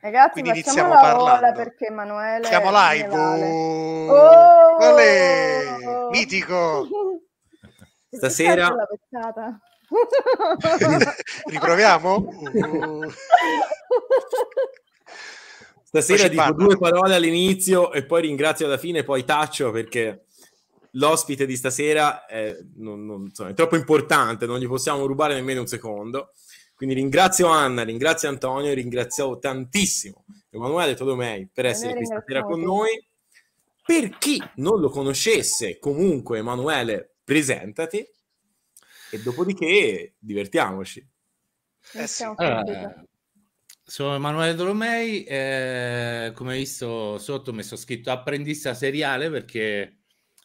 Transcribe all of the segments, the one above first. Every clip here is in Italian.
Ragazzi, Quindi iniziamo a parlare perché Emanuele Siamo live. Oh, oh, Mitico. Stasera Riproviamo? Stasera dico parlo. due parole all'inizio e poi ringrazio alla fine, poi taccio perché l'ospite di stasera è, non, non, insomma, è troppo importante, non gli possiamo rubare nemmeno un secondo. Quindi ringrazio Anna, ringrazio Antonio, ringrazio tantissimo Emanuele Tolomei per essere qui stasera con noi. Per chi non lo conoscesse, comunque Emanuele, presentati e dopodiché divertiamoci. Eh sì. allora, sono Emanuele Tolomei, eh, come visto sotto mi sono scritto apprendista seriale perché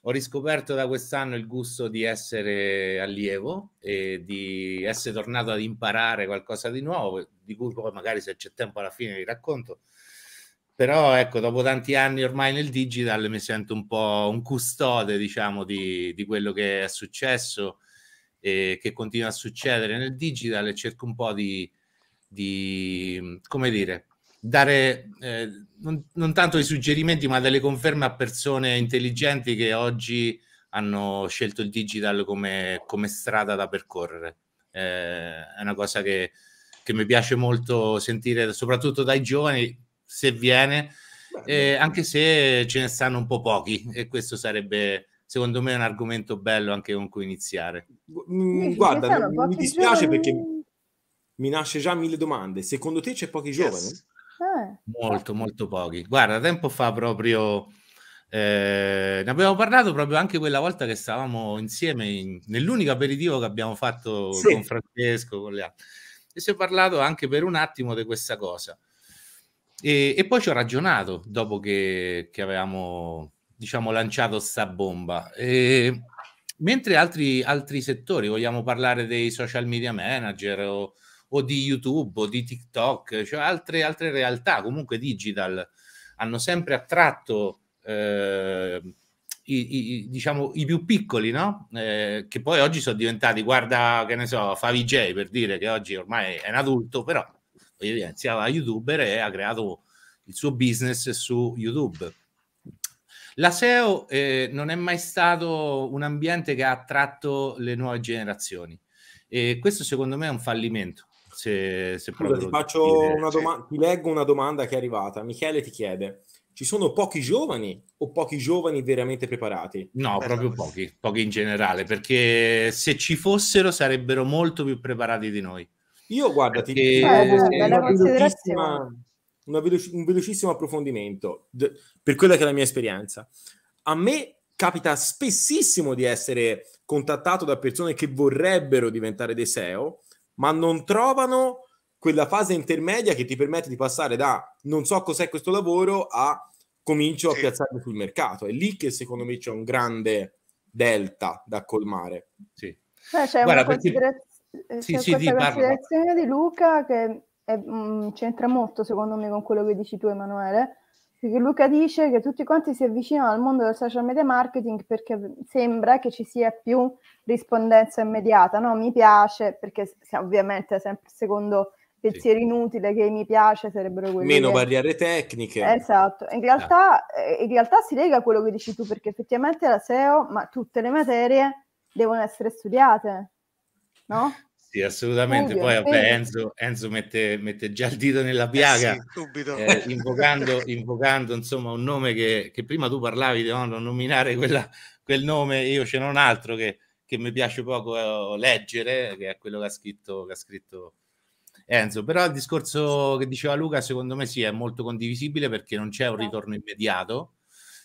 ho riscoperto da quest'anno il gusto di essere allievo e di essere tornato ad imparare qualcosa di nuovo, di cui poi magari se c'è tempo alla fine vi racconto. Però ecco, dopo tanti anni ormai nel digital mi sento un po' un custode, diciamo, di, di quello che è successo e che continua a succedere nel digital e cerco un po' di, di come dire, dare eh, non, non, tanto dei suggerimenti, ma delle conferme a persone intelligenti che oggi hanno scelto il digital come, come strada da percorrere. Eh, è una cosa che, che, mi piace molto sentire, soprattutto dai giovani, se viene, eh, anche se ce ne stanno un po' pochi, e questo sarebbe secondo me un argomento bello anche con cui iniziare. Mm, guarda, mi dispiace giovani. perché mi nasce già mille domande. Secondo te c'è pochi giovani? Eh. Molto, molto pochi. Guarda, tempo fa proprio... Eh, ne abbiamo parlato proprio anche quella volta che stavamo insieme in, nell'unico aperitivo che abbiamo fatto sì. con Francesco, con le altre. E si è parlato anche per un attimo di questa cosa. E, e poi ci ho ragionato dopo che, che avevamo, diciamo, lanciato sta bomba. E, mentre altri, altri settori, vogliamo parlare dei social media manager o o di YouTube o di TikTok, cioè altre, altre realtà comunque digital hanno sempre attratto eh, i, i, diciamo, i più piccoli, no? Eh, che poi oggi sono diventati, guarda, che ne so, Favij per dire che oggi ormai è un adulto, però iniziava a youtuber e ha creato il suo business su YouTube. La SEO eh, non è mai stato un ambiente che ha attratto le nuove generazioni e questo secondo me è un fallimento se, se Scusa, ti faccio dire, una domanda, ti leggo una domanda che è arrivata. Michele ti chiede: ci sono pochi giovani o pochi giovani veramente preparati? No, Beh, proprio no. pochi, pochi in generale, perché se ci fossero sarebbero molto più preparati di noi. Io guarda, ti dico una, velocissima, un velocissimo approfondimento d- per quella che è la mia esperienza. A me capita spessissimo di essere contattato da persone che vorrebbero diventare dei SEO ma non trovano quella fase intermedia che ti permette di passare da non so cos'è questo lavoro a comincio sì. a piazzarmi sul mercato. È lì che secondo me c'è un grande delta da colmare. Sì. Beh, c'è Guarda, una considera- perché... sì, c'è sì, sì, considerazione di Luca che è, mh, mm, c'entra molto secondo me con quello che dici tu Emanuele, Luca dice che tutti quanti si avvicinano al mondo del social media marketing perché sembra che ci sia più rispondenza immediata, no? Mi piace, perché ovviamente sempre secondo pensieri sì. inutili che mi piace sarebbero quelli meno che... barriere tecniche esatto in ah. realtà, ah. in realtà, si lega a quello che dici tu perché effettivamente la SEO ma tutte le materie devono essere studiate no? Sì, assolutamente. Poi vabbè, Enzo, Enzo mette, mette, già il dito nella piaga, eh sì, eh, invocando, invocando, insomma un nome che, che prima tu parlavi di non nominare quella, quel nome, io ce n'ho un altro che, che mi piace poco eh, leggere, che è quello che ha scritto, che ha scritto Enzo. Però il discorso che diceva Luca, secondo me sì, è molto condivisibile perché non c'è un esatto. ritorno immediato.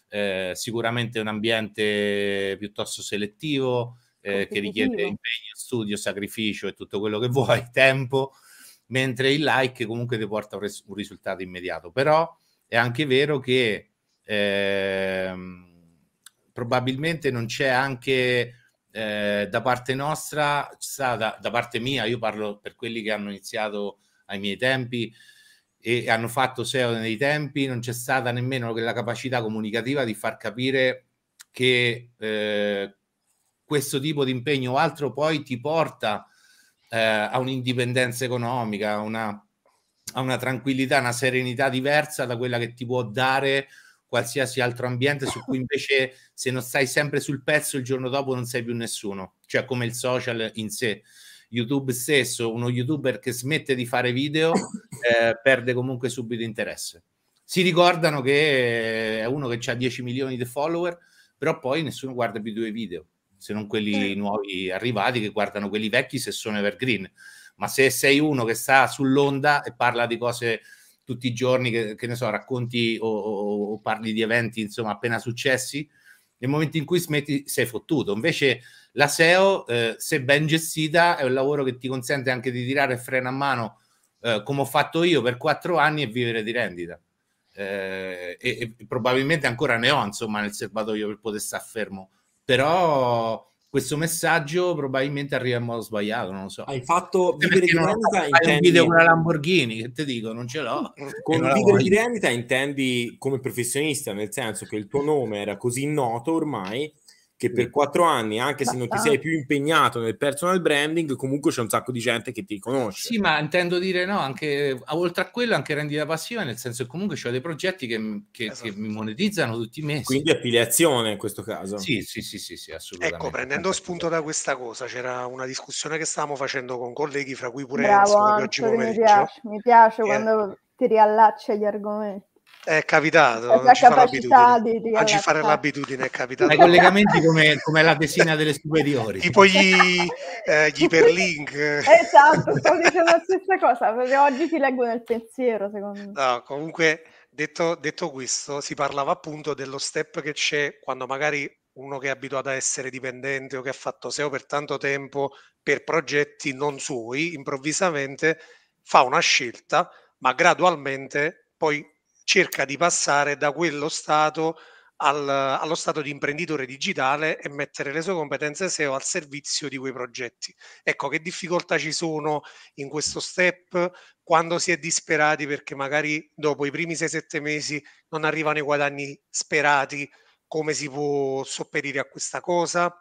Eh, sicuramente è un ambiente piuttosto selettivo eh, che richiede impegno, studio, sacrificio e tutto quello che vuoi, tempo, mentre il like comunque ti porta un, res- un risultato immediato. Però è anche vero che ehm, probabilmente non c'è anche eh, da parte nostra, da, da, parte mia, io parlo per quelli che hanno iniziato ai miei tempi e hanno fatto SEO nei tempi, non c'è stata nemmeno la capacità comunicativa di far capire che eh, questo tipo di impegno o altro poi ti porta eh, a un'indipendenza economica, a una, a una tranquillità, una serenità diversa da quella che ti può dare qualsiasi altro ambiente su cui invece se non stai sempre sul pezzo il giorno dopo non sei più nessuno, cioè come il social in sé. YouTube stesso, uno youtuber che smette di fare video, eh, perde comunque subito interesse. Si ricordano che è uno che ha 10 milioni di follower, però poi nessuno guarda più due video se non quelli nuovi arrivati che guardano quelli vecchi se sono evergreen. Ma se sei uno che sta sull'onda e parla di cose tutti i giorni, che, che ne so, racconti o, o, o, parli di eventi, insomma, appena successi, nel momento in cui smetti sei fottuto. Invece la SEO, eh, se ben gestita, è un lavoro che ti consente anche di tirare il freno a mano, eh, come ho fatto io per quattro anni, e vivere di rendita. Eh, e, e, probabilmente ancora ne ho, insomma, nel serbatoio per poter star fermo però questo messaggio probabilmente arriva in modo sbagliato, non lo so. Hai fatto vivere di rendita intendi... un video con la Lamborghini, che ti dico, non ce l'ho. Con vivere di rendita intendi come professionista, nel senso che il tuo nome era così noto ormai che per quattro anni, anche se non ti sei più impegnato nel personal branding, comunque c'è un sacco di gente che ti conosce. Sì, ma intendo dire no, anche oltre a quello, anche rendita passiva, nel senso che comunque ho dei progetti che, che, esatto. che, mi monetizzano tutti i mesi. Quindi affiliazione in questo caso. Sì, sì, sì, sì, sì assolutamente. Ecco, prendendo spunto da questa cosa, c'era una discussione che stavamo facendo con colleghi, fra cui pure Bravo, Enzo, Anthony, oggi pomeriggio. Mi piace, mi piace eh. quando ti riallaccia gli argomenti. È capitato, è non ci, fare di, di non ci fare l'abitudine è capitato. Ai collegamenti come, come la tesina delle superiori. tipo gli, eh, gli iperlink. esatto, sto dicendo la stessa cosa, oggi ti leggo nel pensiero, secondo me. No, comunque, detto, detto questo, si parlava appunto dello step che c'è quando magari uno che è abituato a essere dipendente o che ha fatto SEO per tanto tempo per progetti non suoi, improvvisamente fa una scelta, ma gradualmente poi cerca di passare da quello stato al, allo stato di imprenditore digitale e mettere le sue competenze SEO al servizio di quei progetti. Ecco, che difficoltà ci sono in questo step quando si è disperati perché magari dopo i primi 6-7 mesi non arrivano i guadagni sperati, come si può sopperire a questa cosa?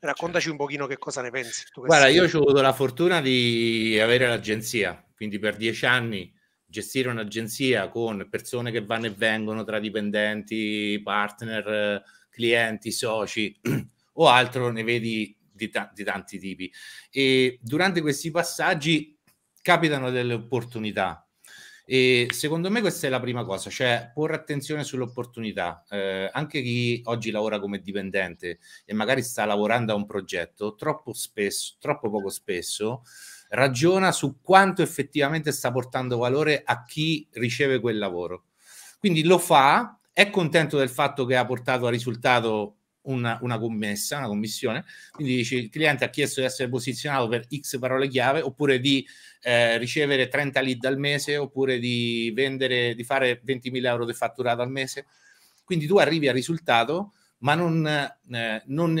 Raccontaci un pochino che cosa ne pensi. Guarda, io ho avuto la fortuna di avere l'agenzia, quindi per dieci anni gestire un'agenzia con persone che vanno e vengono tra dipendenti, partner, clienti, soci o altro, ne vedi di, ta- di tanti tipi. E durante questi passaggi capitano delle opportunità. E secondo me questa è la prima cosa, cioè porre attenzione sull'opportunità. Eh, anche chi oggi lavora come dipendente e magari sta lavorando a un progetto, troppo spesso, troppo poco spesso, ragiona su quanto effettivamente sta portando valore a chi riceve quel lavoro. Quindi lo fa, è contento del fatto che ha portato a risultato una, una, commessa, una commissione, quindi dice il cliente ha chiesto di essere posizionato per X parole chiave oppure di eh, ricevere 30 lead al mese oppure di vendere, di fare 20.000 euro di fatturato al mese. Quindi tu arrivi al risultato, ma non, eh, non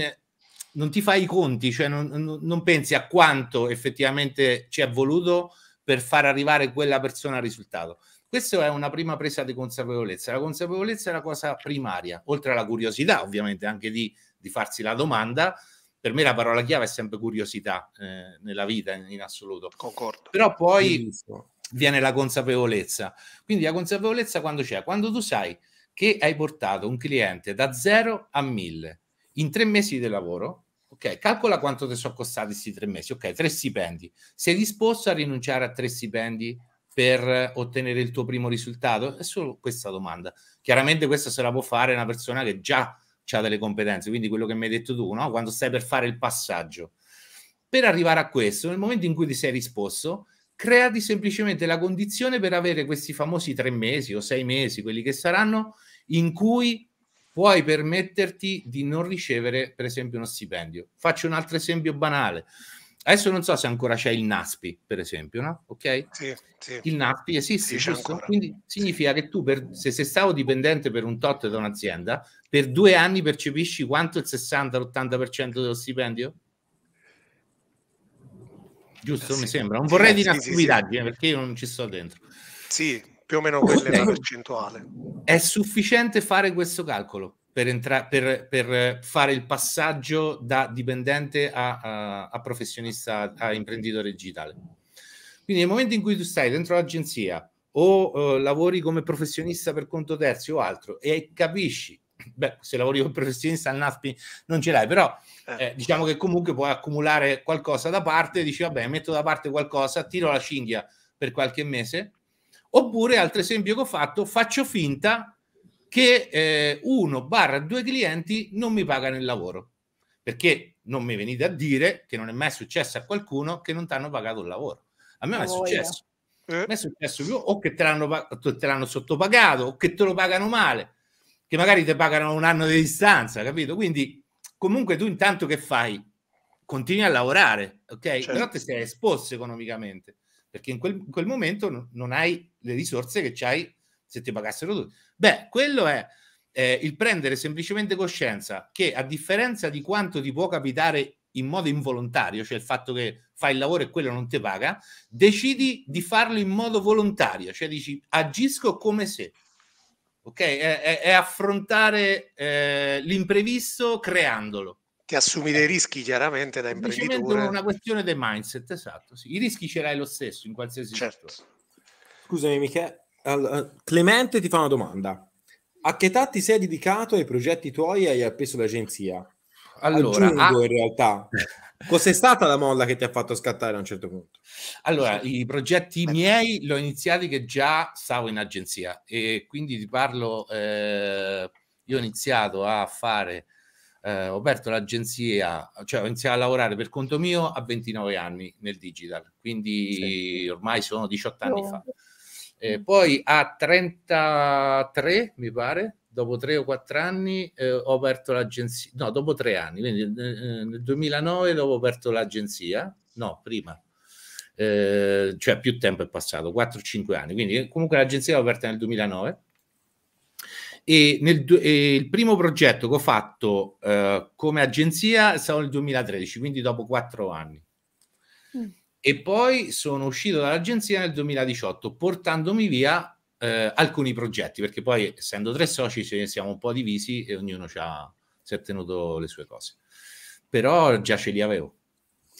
non ti fai i conti, cioè non, non pensi a quanto effettivamente ci è voluto per far arrivare quella persona al risultato. Questa è una prima presa di consapevolezza. La consapevolezza è la cosa primaria, oltre alla curiosità, ovviamente, anche di, di farsi la domanda. Per me la parola chiave è sempre curiosità eh, nella vita in, in, assoluto. Concordo. Però poi Benissimo. viene la consapevolezza. Quindi la consapevolezza quando c'è? Quando tu sai che hai portato un cliente da 0 a 1000 in tre mesi di lavoro Ok, calcola quanto ti sono costati questi tre mesi. Ok, tre stipendi. Sei disposto a rinunciare a tre stipendi per ottenere il tuo primo risultato? È solo questa domanda. Chiaramente questa se la può fare una persona che già ha delle competenze, quindi quello che mi hai detto tu, no? quando stai per fare il passaggio. Per arrivare a questo, nel momento in cui ti sei risposto, creati semplicemente la condizione per avere questi famosi tre mesi o sei mesi, quelli che saranno, in cui puoi permetterti di non ricevere, per esempio, uno stipendio. Faccio un altro esempio banale. Adesso non so se ancora c'è il NASPI, per esempio, no? Ok? Sì, sì. Il NASPI esiste, sì, Quindi significa che tu, per, se sei stato dipendente per un tot da un'azienda, per due anni percepisci quanto il 60-80% dello stipendio? Giusto, eh, mi sembra. Non vorrei eh, dire una stupidaggine perché io non ci sto dentro. Sì, più o meno quella è percentuale. È sufficiente fare questo calcolo per, entra- per, per fare il passaggio da dipendente a, a, a professionista, a imprenditore digitale. Quindi nel momento in cui tu stai dentro l'agenzia o eh, lavori come professionista per conto terzi o altro e capisci, beh, se lavori come professionista al NASPI non ce l'hai, però eh. eh, diciamo che comunque puoi accumulare qualcosa da parte, dici vabbè, metto da parte qualcosa, tiro la cinghia per qualche mese Oppure, altro esempio che ho fatto, faccio finta che eh, uno barra due clienti non mi pagano il lavoro. Perché non mi venite a dire che non è mai successo a qualcuno che non ti hanno pagato il lavoro. A me non è successo. Eh. è successo più, o che te l'hanno, te l'hanno sottopagato o che te lo pagano male, che magari ti pagano un anno di distanza, capito? Quindi comunque tu intanto che fai? Continui a lavorare, ok? Certo. Però ti sei esposto economicamente, perché in quel, in quel momento non hai le risorse che c'hai se ti pagassero tutti. Beh, quello è eh, il prendere semplicemente coscienza che a differenza di quanto ti può capitare in modo involontario, cioè il fatto che fai il lavoro e quello non ti paga, decidi di farlo in modo volontario, cioè dici agisco come se. Ok? È, è, è affrontare eh, l'imprevisto creandolo. Ti assumi dei rischi chiaramente da imprenditore. È una questione del mindset, esatto. Sì. I rischi ce l'hai lo stesso in qualsiasi certo. Settore. Scusami Michele, All- Clemente ti fa una domanda. A che età ti sei dedicato ai progetti tuoi e hai appeso l'agenzia? Allora, Aggiungo, a... in realtà, cos'è stata la molla che ti ha fatto scattare a un certo punto? Allora, i progetti miei li ho iniziati che già stavo in agenzia e quindi ti parlo, eh, io ho iniziato a fare, eh, ho aperto l'agenzia, cioè ho iniziato a lavorare per conto mio a 29 anni nel digital, quindi sì. ormai sono 18 anni oh. fa. Eh, mm. poi a 33, mi pare, dopo tre o quattro anni eh, ho aperto l'agenzia, no, dopo tre anni, quindi eh, eh nel 2009 ho aperto l'agenzia, no, prima, eh, cioè più tempo è passato, 4-5 anni, quindi comunque l'agenzia l'ho aperta nel 2009 e, nel, e il primo progetto che ho fatto eh, come agenzia è stato nel 2013, quindi dopo 4 anni e poi sono uscito dall'agenzia nel 2018 portandomi via eh, alcuni progetti, perché poi essendo tre soci ce ne siamo un po' divisi e ognuno ci ha, si è tenuto le sue cose. Però già ce li avevo.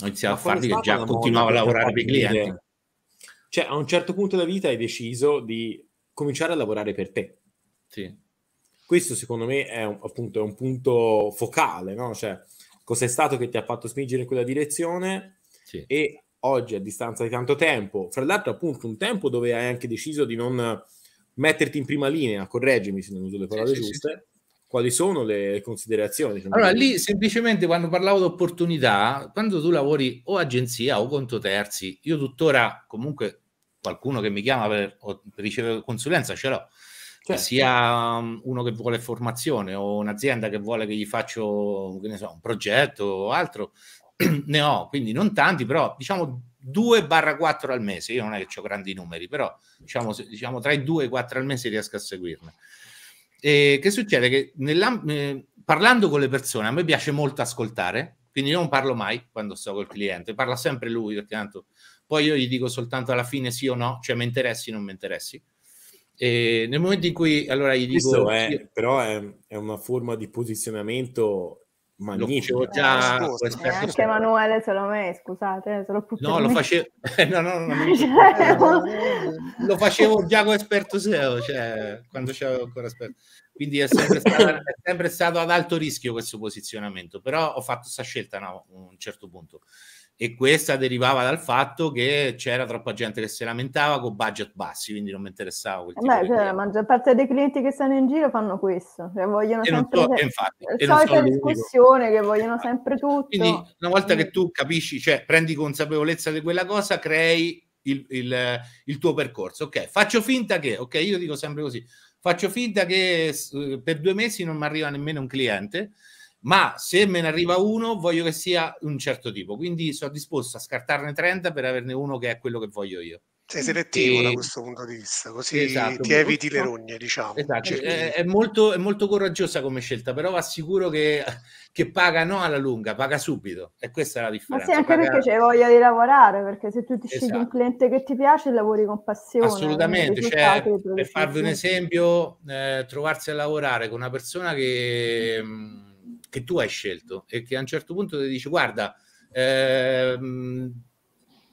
Ho iniziato a farli che già continuavo a lavorare per i clienti. Cioè, a un certo punto della vita hai deciso di cominciare a lavorare per te. Sì. Questo secondo me è un, appunto è un punto focale, no? Cioè, cos'è stato che ti ha fatto spingere in quella direzione sì. e oggi a distanza di tanto tempo, fra l'altro appunto un tempo dove hai anche deciso di non metterti in prima linea, correggimi se non uso le parole sì, giuste, sì, sì. quali sono le considerazioni? Allora lì semplicemente quando parlavo di opportunità, quando tu lavori o agenzia o conto terzi, io tuttora comunque qualcuno che mi chiama per, per ricevere consulenza ce l'ho, certo. sia um, uno che vuole formazione o un'azienda che vuole che gli faccio che so, un progetto o altro, ne ho, quindi non tanti, però diciamo 2-4 al mese. Io non è che ho grandi numeri, però diciamo, diciamo tra i 2 e i 4 al mese riesco a seguirne. E che succede? Che eh, parlando con le persone, a me piace molto ascoltare, quindi io non parlo mai quando sto col cliente, parla sempre lui perché tanto poi io gli dico soltanto alla fine sì o no, cioè mi interessi o non mi interessi. E nel momento in cui allora gli dico... Questo è, io... però è, è, una forma di posizionamento magnifico. Lo eh, già eh, anche cioè, Emanuele solo me, scusate, eh, solo No, lo facevo... no, no, no, cioè, lo facevo già con esperto SEO, cioè quando c'avevo ancora esperto. Quindi è sempre, stato, è sempre stato ad alto rischio questo posizionamento, però ho fatto questa scelta no, a un certo punto e questa derivava dal fatto che c'era troppa gente che si lamentava con budget bassi, quindi non mi interessava quel Beh, cioè, la maggior parte dei clienti che stanno in giro fanno questo, cioè vogliono e sempre so, se... infatti, solita so discussione che vogliono sempre tutto. Quindi una volta che mm. tu capisci, cioè prendi consapevolezza di quella cosa, crei il, il, il tuo percorso. Ok, faccio finta che, ok, io dico sempre così, faccio finta che per due mesi non mi arriva nemmeno un cliente, ma se me ne arriva uno voglio che sia un certo tipo, quindi sono disposto a scartarne 30 per averne uno che è quello che voglio io. Sei selettivo e... da questo punto di vista, così esatto, ti eviti molto... le rogne, diciamo. Esatto. Cioè, è, è, molto, è, molto, coraggiosa come scelta, però assicuro che, che paga no alla lunga, paga subito. E questa è la differenza. Ma sì, anche paga... perché c'è voglia di lavorare, perché se tu ti esatto. scegli un esatto. cliente che ti piace, lavori con passione. Assolutamente, cioè, per farvi un esempio, eh, trovarsi a lavorare con una persona che... Mh, mm, che tu hai scelto e che a un certo punto ti dice guarda, ehm,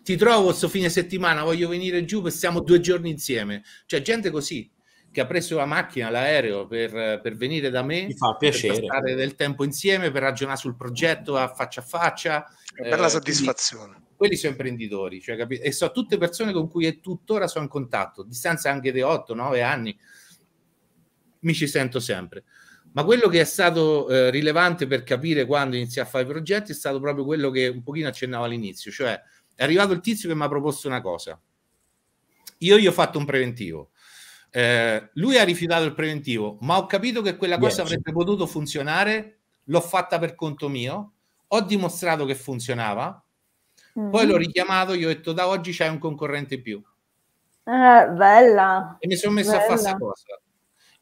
ti trovo questo fine settimana, voglio venire giù, stiamo due giorni insieme. Cioè gente così che ha preso la macchina, l'aereo per, per venire da me, mi fa piacere. per stare del tempo insieme, per ragionare sul progetto a faccia a faccia. E per eh, la soddisfazione. Quindi, quelli sono imprenditori, cioè, capi- e sono tutte persone con cui tuttora sono in contatto, distanza anche di 8-9 anni, mi ci sento sempre. Ma quello che è stato eh, rilevante per capire quando inizia a fare i progetti è stato proprio quello che un pochino accennavo all'inizio, cioè è arrivato il tizio che mi ha proposto una cosa. Io gli ho fatto un preventivo. Eh, lui ha rifiutato il preventivo, ma ho capito che quella cosa Beh, avrebbe potuto funzionare, l'ho fatta per conto mio, ho dimostrato che funzionava, mm-hmm. poi l'ho richiamato, gli ho detto da oggi c'è un concorrente in più. Eh, bella. E mi sono messo bella. a fare questa cosa.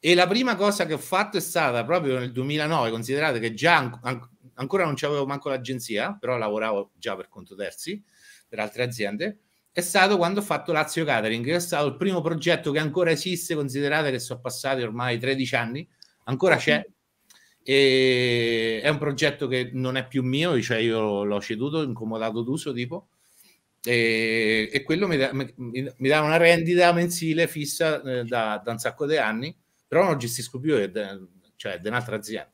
E la prima cosa che ho fatto è stata proprio nel 2009, considerate che già an- ancora non c'avevo manco l'agenzia, però lavoravo già per conto terzi, per altre aziende, è stato quando ho fatto Lazio Catering, che è stato il primo progetto che ancora esiste, considerate che sono passati ormai 13 anni, ancora c'è, e è un progetto che non è più mio, cioè io l'ho ceduto incomodato d'uso tipo, e, e quello mi, da, mi dà una rendita mensile fissa eh, da, da un sacco di anni però non gestisco più, è de, cioè di un'altra azienda.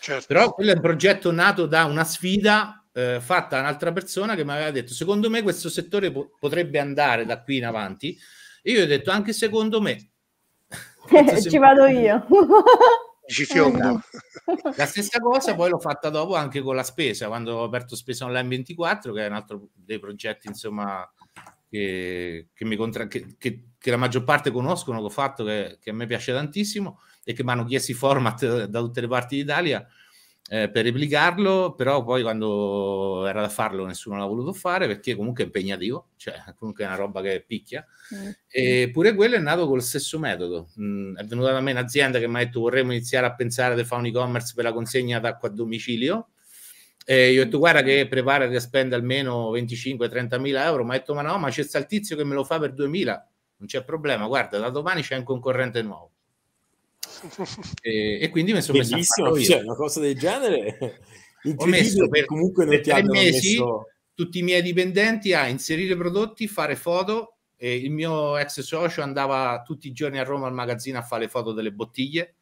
Certo. Però quello è un progetto nato da una sfida eh, fatta da un'altra persona che mi aveva detto, secondo me questo settore po- potrebbe andare da qui in avanti. E io ho detto, anche secondo me. Ci vado io. Ci fiondo. Esatto. La stessa cosa poi l'ho fatta dopo anche con la spesa, quando ho aperto Spesa Online 24, che è un altro dei progetti, insomma, che, che, mi contra- che, che, che, la maggior parte conoscono, che ho fatto, che, a me piace tantissimo e che mi hanno chiesto i format da tutte le parti d'Italia eh, per replicarlo, però poi quando era da farlo nessuno l'ha voluto fare perché comunque è impegnativo, cioè comunque è una roba che picchia. Mm. E quello è nato con lo stesso metodo. Mm, è venuta da me un'azienda che mi ha detto vorremmo iniziare a pensare di fare un e-commerce per la consegna d'acqua a domicilio e io ho detto, guarda che prepara che spende almeno 25-30 mila euro, ma ho detto, ma no, ma c'è il tizio che me lo fa per 2000, non c'è problema, guarda, da domani c'è un concorrente nuovo. e, e, quindi mi sono Bellissimo, messo cioè, una cosa del genere ho messo per, comunque non per ti tre mesi messo... tutti i miei dipendenti a inserire prodotti, fare foto e il mio ex socio andava tutti i giorni a Roma al magazzino a fare le foto delle bottiglie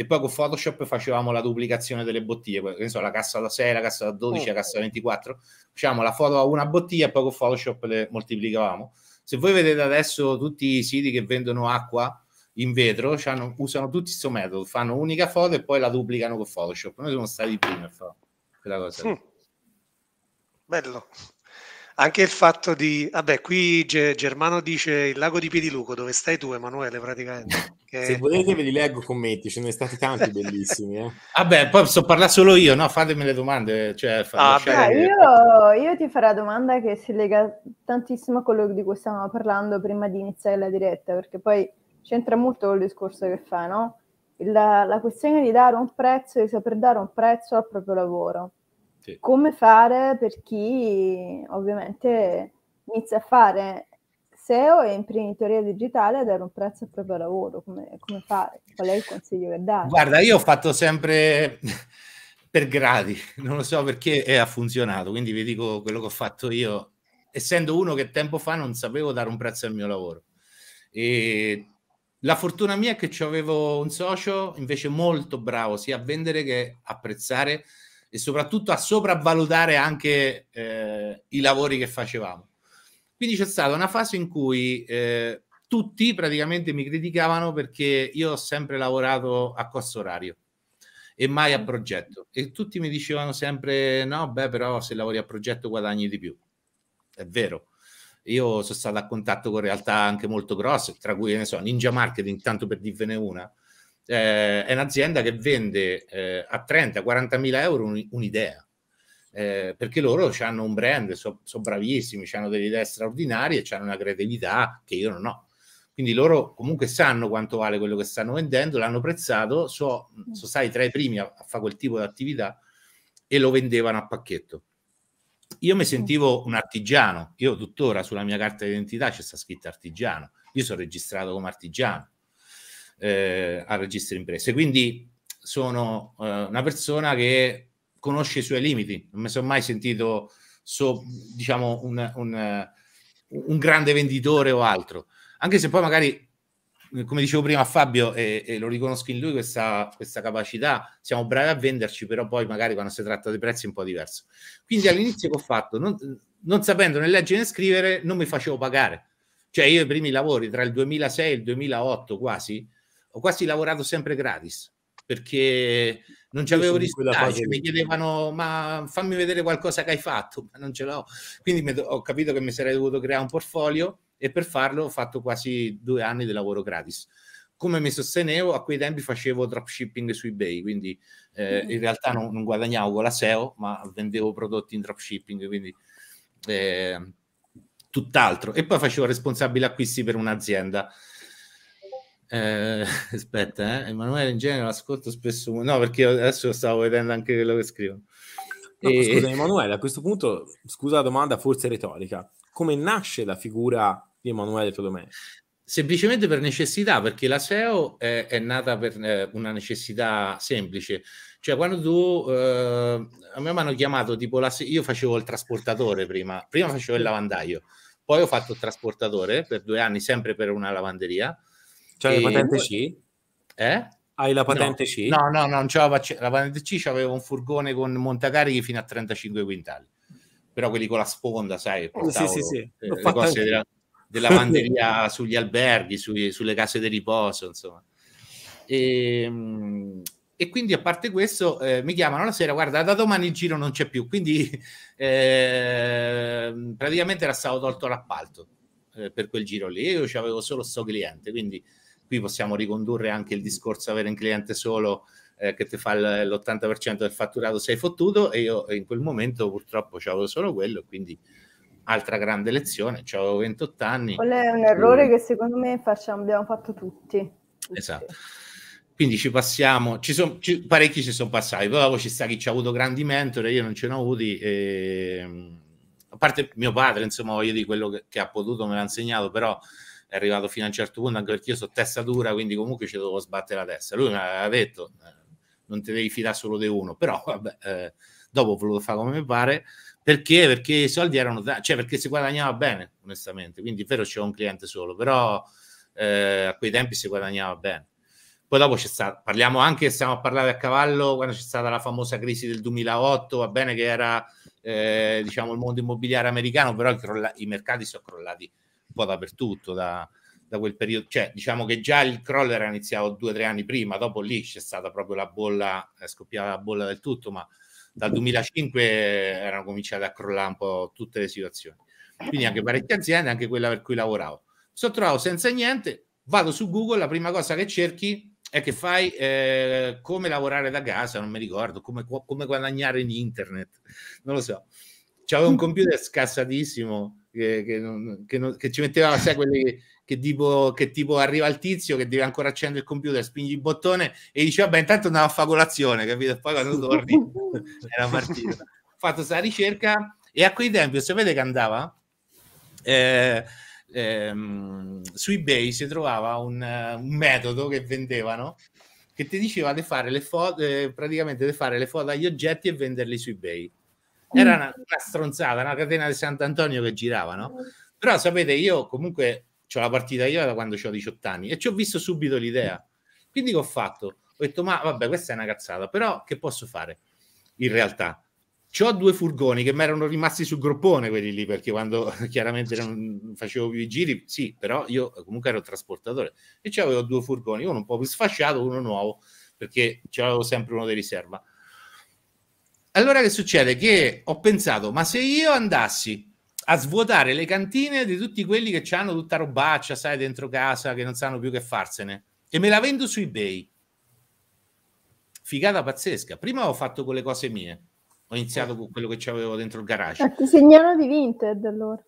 e poi con Photoshop facevamo la duplicazione delle bottiglie, che ne so, la cassa da 6, la cassa da 12, la cassa da 24, facciamo la foto a una bottiglia e poi con Photoshop le moltiplicavamo. Se voi vedete adesso tutti i siti che vendono acqua in vetro, usano tutti questo metodo, fanno unica foto e poi la duplicano con Photoshop. Noi siamo stati i primi a fare quella cosa. Mm. Bello anche il fatto di, vabbè, qui Germano dice il lago di Piediluco, dove stai tu Emanuele praticamente? Che... Se volete ve li leggo commenti, ce ne sono stati tanti bellissimi. Eh. vabbè, poi posso parlare solo io, no? Fatemi le domande. Cioè, ah, ah, io, io, ti farò una domanda che si lega tantissimo a quello di cui stavamo parlando prima di iniziare la diretta, perché poi c'entra molto col discorso che fa, no? La, la questione di dare un prezzo, di saper dare un prezzo al proprio lavoro. Sì. Come fare per chi ovviamente inizia a fare SEO e imprenditoria digitale a dare un prezzo al proprio lavoro? Come, come fare? Qual è il consiglio che dai? Guarda, io ho fatto sempre per gradi, non lo so perché e ha funzionato, quindi vi dico quello che ho fatto io, essendo uno che tempo fa non sapevo dare un prezzo al mio lavoro. E la fortuna mia è che avevo un socio invece molto bravo sia a vendere che a apprezzare e soprattutto a sopravvalutare anche eh, i lavori che facevamo. Quindi c'è stata una fase in cui eh, tutti praticamente mi criticavano perché io ho sempre lavorato a costo orario e mai a mm. progetto e tutti mi dicevano sempre no, beh, però se lavori a progetto guadagni di più. È vero. Io sono stato a contatto con realtà anche molto grosse, tra cui, ne so, Ninja Marketing, tanto per dirvene una, eh, è un'azienda che vende eh, a 30-40 mila euro un, un'idea. Eh, perché loro hanno un brand, sono so bravissimi, hanno delle idee straordinarie, hanno una creatività che io non ho. Quindi loro comunque sanno quanto vale quello che stanno vendendo, l'hanno prezzato, sono so mm. stati tra i primi a, a fare quel tipo di attività e lo vendevano a pacchetto. Io mi mm. sentivo un artigiano, io tuttora sulla mia carta d'identità c'è sta scritto artigiano, io sono registrato come artigiano eh, al registro imprese. Quindi sono eh, una persona che conosce i suoi limiti, non mi sono mai sentito so, diciamo un, un, un, grande venditore o altro, anche se poi magari, come dicevo prima a Fabio, e, e lo riconosco in lui questa, questa, capacità, siamo bravi a venderci, però poi magari quando si tratta di prezzi è un po' diverso. Quindi all'inizio che ho fatto, non, non sapendo né leggere né scrivere, non mi facevo pagare. Cioè io i primi lavori tra il 2006 e il 2008 quasi, ho quasi lavorato sempre gratis perché non ci avevo risultati, mi chiedevano ma fammi vedere qualcosa che hai fatto, ma non ce l'ho. Quindi ho capito che mi sarei dovuto creare un portfolio e per farlo ho fatto quasi due anni di lavoro gratis. Come mi sostenevo, a quei tempi facevo dropshipping su eBay, quindi eh, mm. in realtà non, non, guadagnavo con la SEO, ma vendevo prodotti in dropshipping, quindi eh, tutt'altro. E poi facevo responsabile acquisti per un'azienda eh, aspetta, eh. Emanuele in genere ascolto spesso, no perché adesso stavo vedendo anche quello che scrivo. No, e... Scusa Emanuele, a questo punto, scusa la domanda forse retorica, come nasce la figura di Emanuele Tolomei? Semplicemente per necessità, perché la SEO è, è nata per eh, una necessità semplice. Cioè, quando tu eh, a me mi hanno chiamato tipo la, io facevo il trasportatore prima, prima facevo il lavandaio, poi ho fatto il trasportatore per due anni, sempre per una lavanderia. C'hai e... la patente C? Eh? Hai la patente no. C? No, no, no, non c'ho la, la patente C, avevo un furgone con montacarichi fino a 35 quintali. Però quelli con la sponda, sai, portavo sì, sì, sì. Eh, le cose della, della lavanderia sugli alberghi, sui, sulle case di riposo, insomma. E, ehm, e quindi a parte questo eh, mi chiamano la sera guarda da domani il giro non c'è più quindi eh, praticamente era stato tolto l'appalto eh, per quel giro lì io avevo solo sto cliente quindi qui possiamo ricondurre anche il discorso avere un cliente solo eh, che ti fa l'80% del fatturato, sei fottuto e io in quel momento purtroppo avevo solo quello, quindi altra grande lezione, avevo 28 anni. Quello è un errore quindi... Eh. che secondo me facciamo, abbiamo fatto tutti. tutti. Esatto. Quindi ci passiamo, ci son, ci, parecchi ci sono passati, però ci sta chi ci ha avuto grandi mentor, io non ce ne ho avuti. E... Ehm, a parte mio padre, insomma, voglio dire quello che, che ha potuto me l'ha insegnato, però è arrivato fino a un certo punto, anche perché io sono testa dura, quindi comunque ci dovevo sbattere la testa. Lui mi aveva detto, eh, non te devi fidare solo di uno, però vabbè, eh, dopo ho voluto fare come mi pare, perché? Perché i soldi erano, da, cioè perché si guadagnava bene, onestamente, quindi è vero c'è un cliente solo, però eh, a quei tempi si guadagnava bene. Poi dopo c'è stato, parliamo anche, stiamo a parlare a cavallo, quando c'è stata la famosa crisi del 2008, va bene che era eh, diciamo il mondo immobiliare americano, però crolla, i mercati sono crollati po' dappertutto da, da quel periodo, cioè diciamo che già il crollo era iniziato due o tre anni prima, dopo lì c'è stata proprio la bolla, è scoppiata la bolla del tutto, ma dal 2005 erano cominciate a crollare un po' tutte le situazioni. Quindi anche parecchie aziende, anche quella per cui lavoravo. Mi sono trovato senza niente, vado su Google, la prima cosa che cerchi è che fai eh, come lavorare da casa, non mi ricordo, come, come guadagnare in internet, non lo so. C'avevo un computer scassatissimo che, che, non, che, non, che, ci metteva, sai, quelli che tipo, che tipo arriva il tizio che deve ancora accendere il computer, spingi il bottone e dice vabbè intanto andava a fa colazione, capito? E poi quando torni era partito. Ho fatto questa ricerca e a quei tempi, sapete che andava? Eh, ehm, su eBay si trovava un, un, metodo che vendevano che ti diceva di fare le foto, eh, praticamente di fare le foto agli oggetti e venderli su eBay era mm. una, una stronzata, una catena di Sant'Antonio che girava, no? Però sapete, io comunque ho la partita io da quando ho 18 anni e ci ho visto subito l'idea. Quindi che ho fatto? Ho detto, ma vabbè, questa è una cazzata, però che posso fare in realtà? ho due furgoni che mi erano rimasti sul groppone quelli lì, perché quando chiaramente non facevo più i giri, sì, però io comunque ero trasportatore e c'avevo due furgoni, uno un po' più sfasciato, uno nuovo, perché c'avevo sempre uno di riserva. Allora che succede? Che ho pensato, ma se io andassi a svuotare le cantine di tutti quelli che hanno tutta robaccia, sai, dentro casa, che non sanno più che farsene, e me la vendo su eBay. Figata pazzesca. Prima ho fatto con le cose mie, ho iniziato con quello che avevo dentro il garage. Eh, ti segnalo di Vinted allora.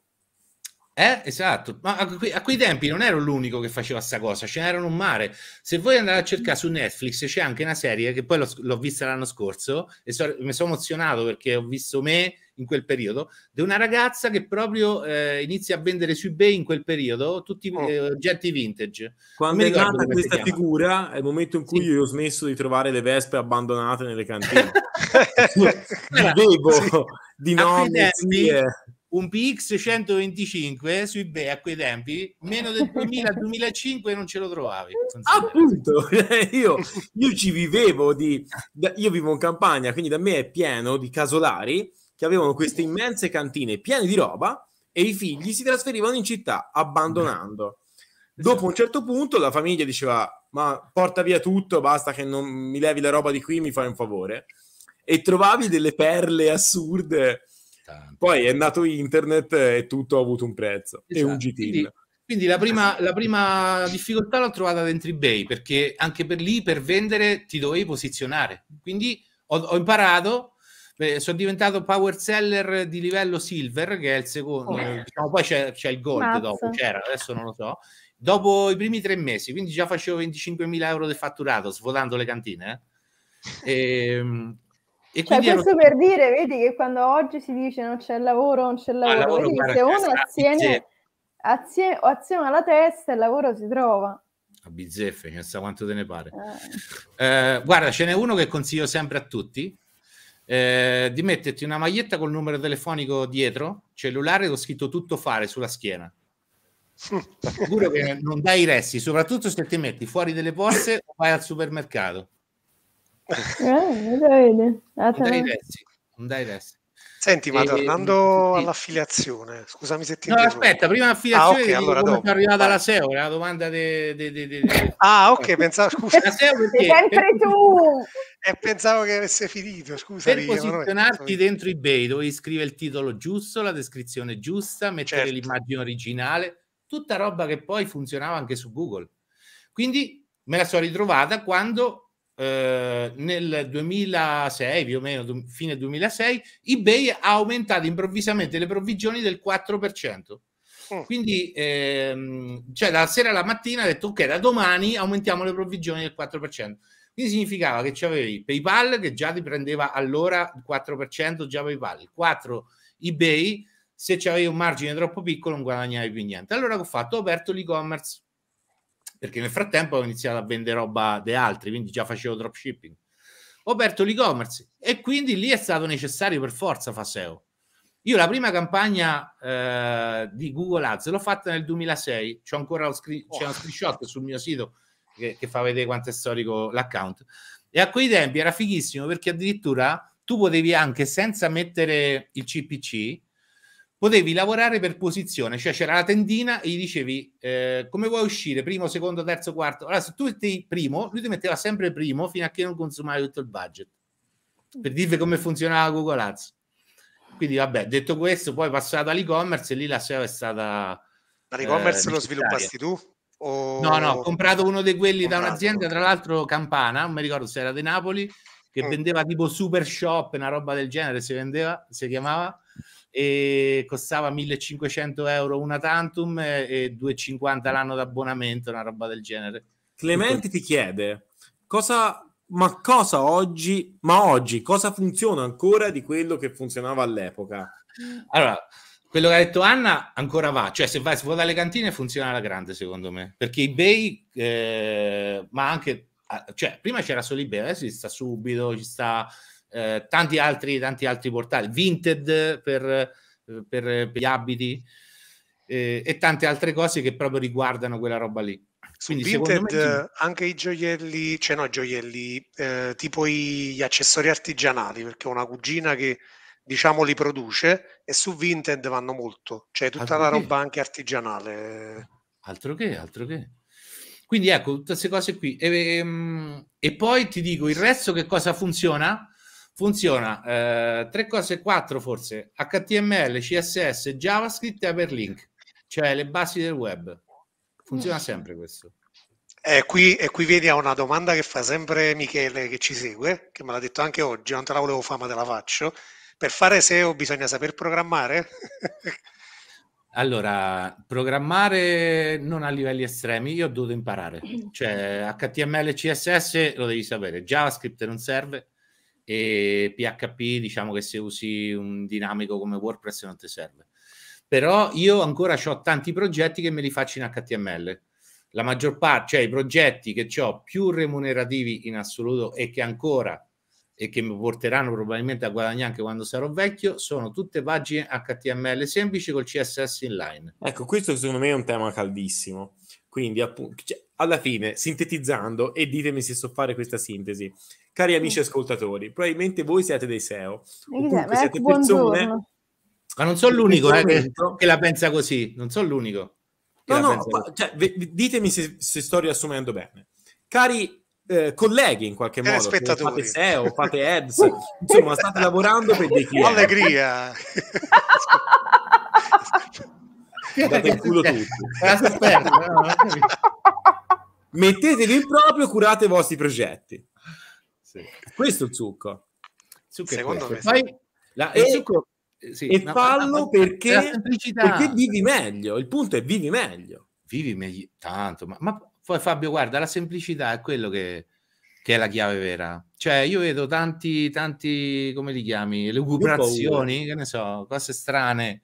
Eh, esatto, ma a, que- a, quei tempi non ero l'unico che faceva questa cosa, ce n'erano un mare. Se voi andate a cercare su Netflix c'è anche una serie che poi l'ho, l'ho vista l'anno scorso e so- mi sono emozionato perché ho visto me in quel periodo, di una ragazza che proprio eh, inizia a vendere su eBay in quel periodo tutti oh. eh, oggetti vintage. Quando è nata questa figura è il momento in cui sì. io ho smesso di trovare le vespe abbandonate nelle cantine. Vivevo di nomi un PX 125 su eBay a quei tempi, meno del 2000-2005 non ce lo trovavi. Appunto, io, io, ci vivevo di... Io vivo in campagna, quindi da me è pieno di casolari che avevano queste immense cantine piene di roba e i figli si trasferivano in città abbandonando. Dopo un certo punto la famiglia diceva ma porta via tutto, basta che non mi levi la roba di qui, mi fai un favore. E trovavi delle perle assurde importante. Poi è nato internet e tutto ha avuto un prezzo esatto. e un esatto, GT. Quindi, quindi la, prima, la prima, difficoltà l'ho trovata dentro eBay perché anche per lì per vendere ti dovevi posizionare. Quindi ho, ho imparato, eh, sono diventato power seller di livello silver, che è il secondo, oh. diciamo, poi c'è, c'è il gold Mazza. dopo, c'era, adesso non lo so. Dopo i primi tre mesi, quindi già facevo 25.000 euro del fatturato svuotando le cantine. Eh. E, ehm, e cioè, questo ero... per dire, vedi che quando oggi si dice non c'è lavoro, non c'è lavoro, ah, lavoro vedi che se uno assieme, assieme, assieme alla testa il lavoro si trova a bizzeffe, non sa quanto te ne pare. Eh. eh, guarda, ce n'è uno che consiglio sempre a tutti. Eh, di metterti una maglietta col numero telefonico dietro, cellulare con scritto tutto fare sulla schiena. Sicuro che non dai i resti, soprattutto se ti metti fuori delle poste o vai al supermercato. Eh, dai, ah, un Senti, ma tornando e, all'affiliazione, scusami se ti. No, aspetta, prima affiliazione ah, okay, allora come dopo. arrivata la SEO, la domanda di... de, Ah, ok, pensavo scusa. La SEO perché, sempre tu. E eh, pensavo che avesse finito, scusa. Per posizionarti dentro eBay, dovevi scrivere il titolo giusto, la descrizione giusta, mettere certo. l'immagine originale, tutta roba che poi funzionava anche su Google. Quindi me la sono ritrovata quando eh, nel 2006, più o meno fine 2006, eBay ha aumentato improvvisamente le provvigioni del 4%. Mm. Quindi, ehm, cioè, dalla sera alla mattina ha detto, ok, da domani aumentiamo le provvigioni del 4%. Quindi significava che c'avevi PayPal che già ti prendeva allora il 4%, già PayPal, 4% eBay, se c'avevi un margine troppo piccolo non guadagnavi più niente. Allora che ho fatto? Ho aperto l'e-commerce perché nel frattempo ho iniziato a vendere roba di altri, quindi già facevo dropshipping. Ho aperto l'e-commerce e quindi lì è stato necessario per forza fare SEO. Io la prima campagna eh, di Google Ads l'ho fatta nel 2006, c'è ancora lo screen, c'è uno screenshot sul mio sito che, che fa vedere quanto è storico l'account. E a quei tempi era fighissimo perché addirittura tu potevi anche senza mettere il CPC, potevi lavorare per posizione, cioè c'era la tendina e gli dicevi eh, come vuoi uscire, primo, secondo, terzo, quarto. Allora, se tu metti primo, lui ti metteva sempre primo fino a che non consumavi tutto il budget, per dirvi come funzionava Google Ads. Quindi, vabbè, detto questo, poi passato all'e-commerce e lì la SEO è stata... Ma l'e-commerce eh, lo sviluppasti tu? O... No, no, ho comprato uno di quelli comprato. da un'azienda, tra l'altro Campana, non mi ricordo se era di Napoli, che mm. vendeva tipo Super Shop, una roba del genere, si vendeva, si chiamava e costava 1500 euro una tantum e 2,50 l'anno d'abbonamento, una roba del genere. Clementi ti chiede cosa, ma cosa oggi, ma oggi cosa funziona ancora di quello che funzionava all'epoca? Allora, quello che ha detto Anna ancora va, cioè se vai su dalle cantine funziona alla grande secondo me, perché eBay, eh, ma anche, ah, cioè prima c'era solo eBay, adesso ci sta subito, ci sta eh, tanti, altri, tanti altri portali, Vinted per, per, per gli abiti eh, e tante altre cose che proprio riguardano quella roba lì. Quindi, Vinted, me... anche i gioielli, cioè no, gioielli, eh, tipo gli accessori artigianali, perché ho una cugina che diciamo li produce e su Vinted vanno molto, cioè tutta altro la roba che. anche artigianale. Altro che, altro che. Quindi ecco, tutte queste cose qui. E, e, ehm, e poi ti dico, il resto che cosa funziona? funziona eh, tre cose, quattro forse, HTML, CSS, JavaScript e Hyperlink, cioè le basi del web. Funziona mm. sempre questo. Eh, qui, e qui vedi a una domanda che fa sempre Michele che ci segue, che me l'ha detto anche oggi, non te la volevo fare ma te la faccio. Per fare SEO bisogna saper programmare? Allora, programmare non a livelli estremi, io ho dovuto imparare. Cioè, HTML e CSS lo devi sapere, JavaScript non serve, e PHP diciamo che se usi un dinamico come WordPress non ti serve. Però io ancora ho tanti progetti che me li faccio in HTML. La maggior parte, cioè i progetti che ho più remunerativi in assoluto e che ancora e che mi porteranno probabilmente a guadagnare anche quando sarò vecchio, sono tutte pagine HTML semplici col CSS inline. Ecco, questo secondo me è un tema caldissimo. Quindi, appunto, cioè, alla fine, sintetizzando, e ditemi se so fare questa sintesi, Cari amici mm. ascoltatori, probabilmente voi siete dei SEO. Esatto, eh, eh, siete persone... Ma non sono l'unico eh, che, che la pensa così, non sono l'unico. No, no, cioè, ditemi se, se, sto riassumendo bene. Cari eh, colleghi, in qualche modo, fate SEO, fate ads, insomma, state lavorando per dei clienti. Allegria! Date il culo tutti. Mettetevi in proprio, curate i vostri progetti sì. Questo è il succo. Il Secondo me. la, e, il succo, eh, sì, e fallo ma, perché, perché vivi meglio. Il punto è vivi meglio. Vivi meglio, tanto. Ma, poi Fabio, guarda, la semplicità è quello che, che, è la chiave vera. Cioè, io vedo tanti, tanti, come li chiami, lucubrazioni, che ne so, cose strane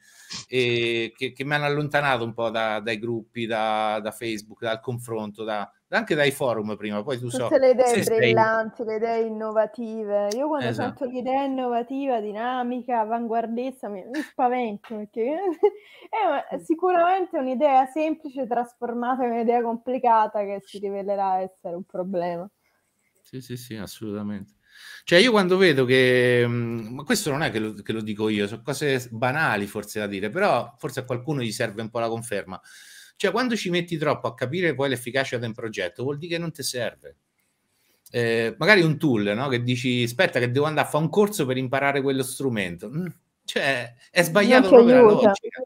e che, che mi hanno allontanato un po' da, dai gruppi, da, da Facebook, dal confronto, da anche dai forum prima, poi tu Tutte so. le idee brillanti, sei... le idee innovative. Io quando esatto. sento l'idea innovativa, dinamica, avanguardezza, mi, mi spavento perché è sicuramente un'idea semplice trasformata in un'idea complicata che si rivelerà essere un problema. Sì, sì, sì, assolutamente. Cioè, io quando vedo che, mm, ma questo non è che lo, che lo dico io, sono cose banali forse da dire, però forse a qualcuno gli serve un po' la conferma cioè, quando ci metti troppo a capire poi l'efficacia di un progetto, vuol dire che non ti serve. Eh, magari un tool no? che dici aspetta che devo andare a fare un corso per imparare quello strumento mm, cioè è sbagliato proprio la logica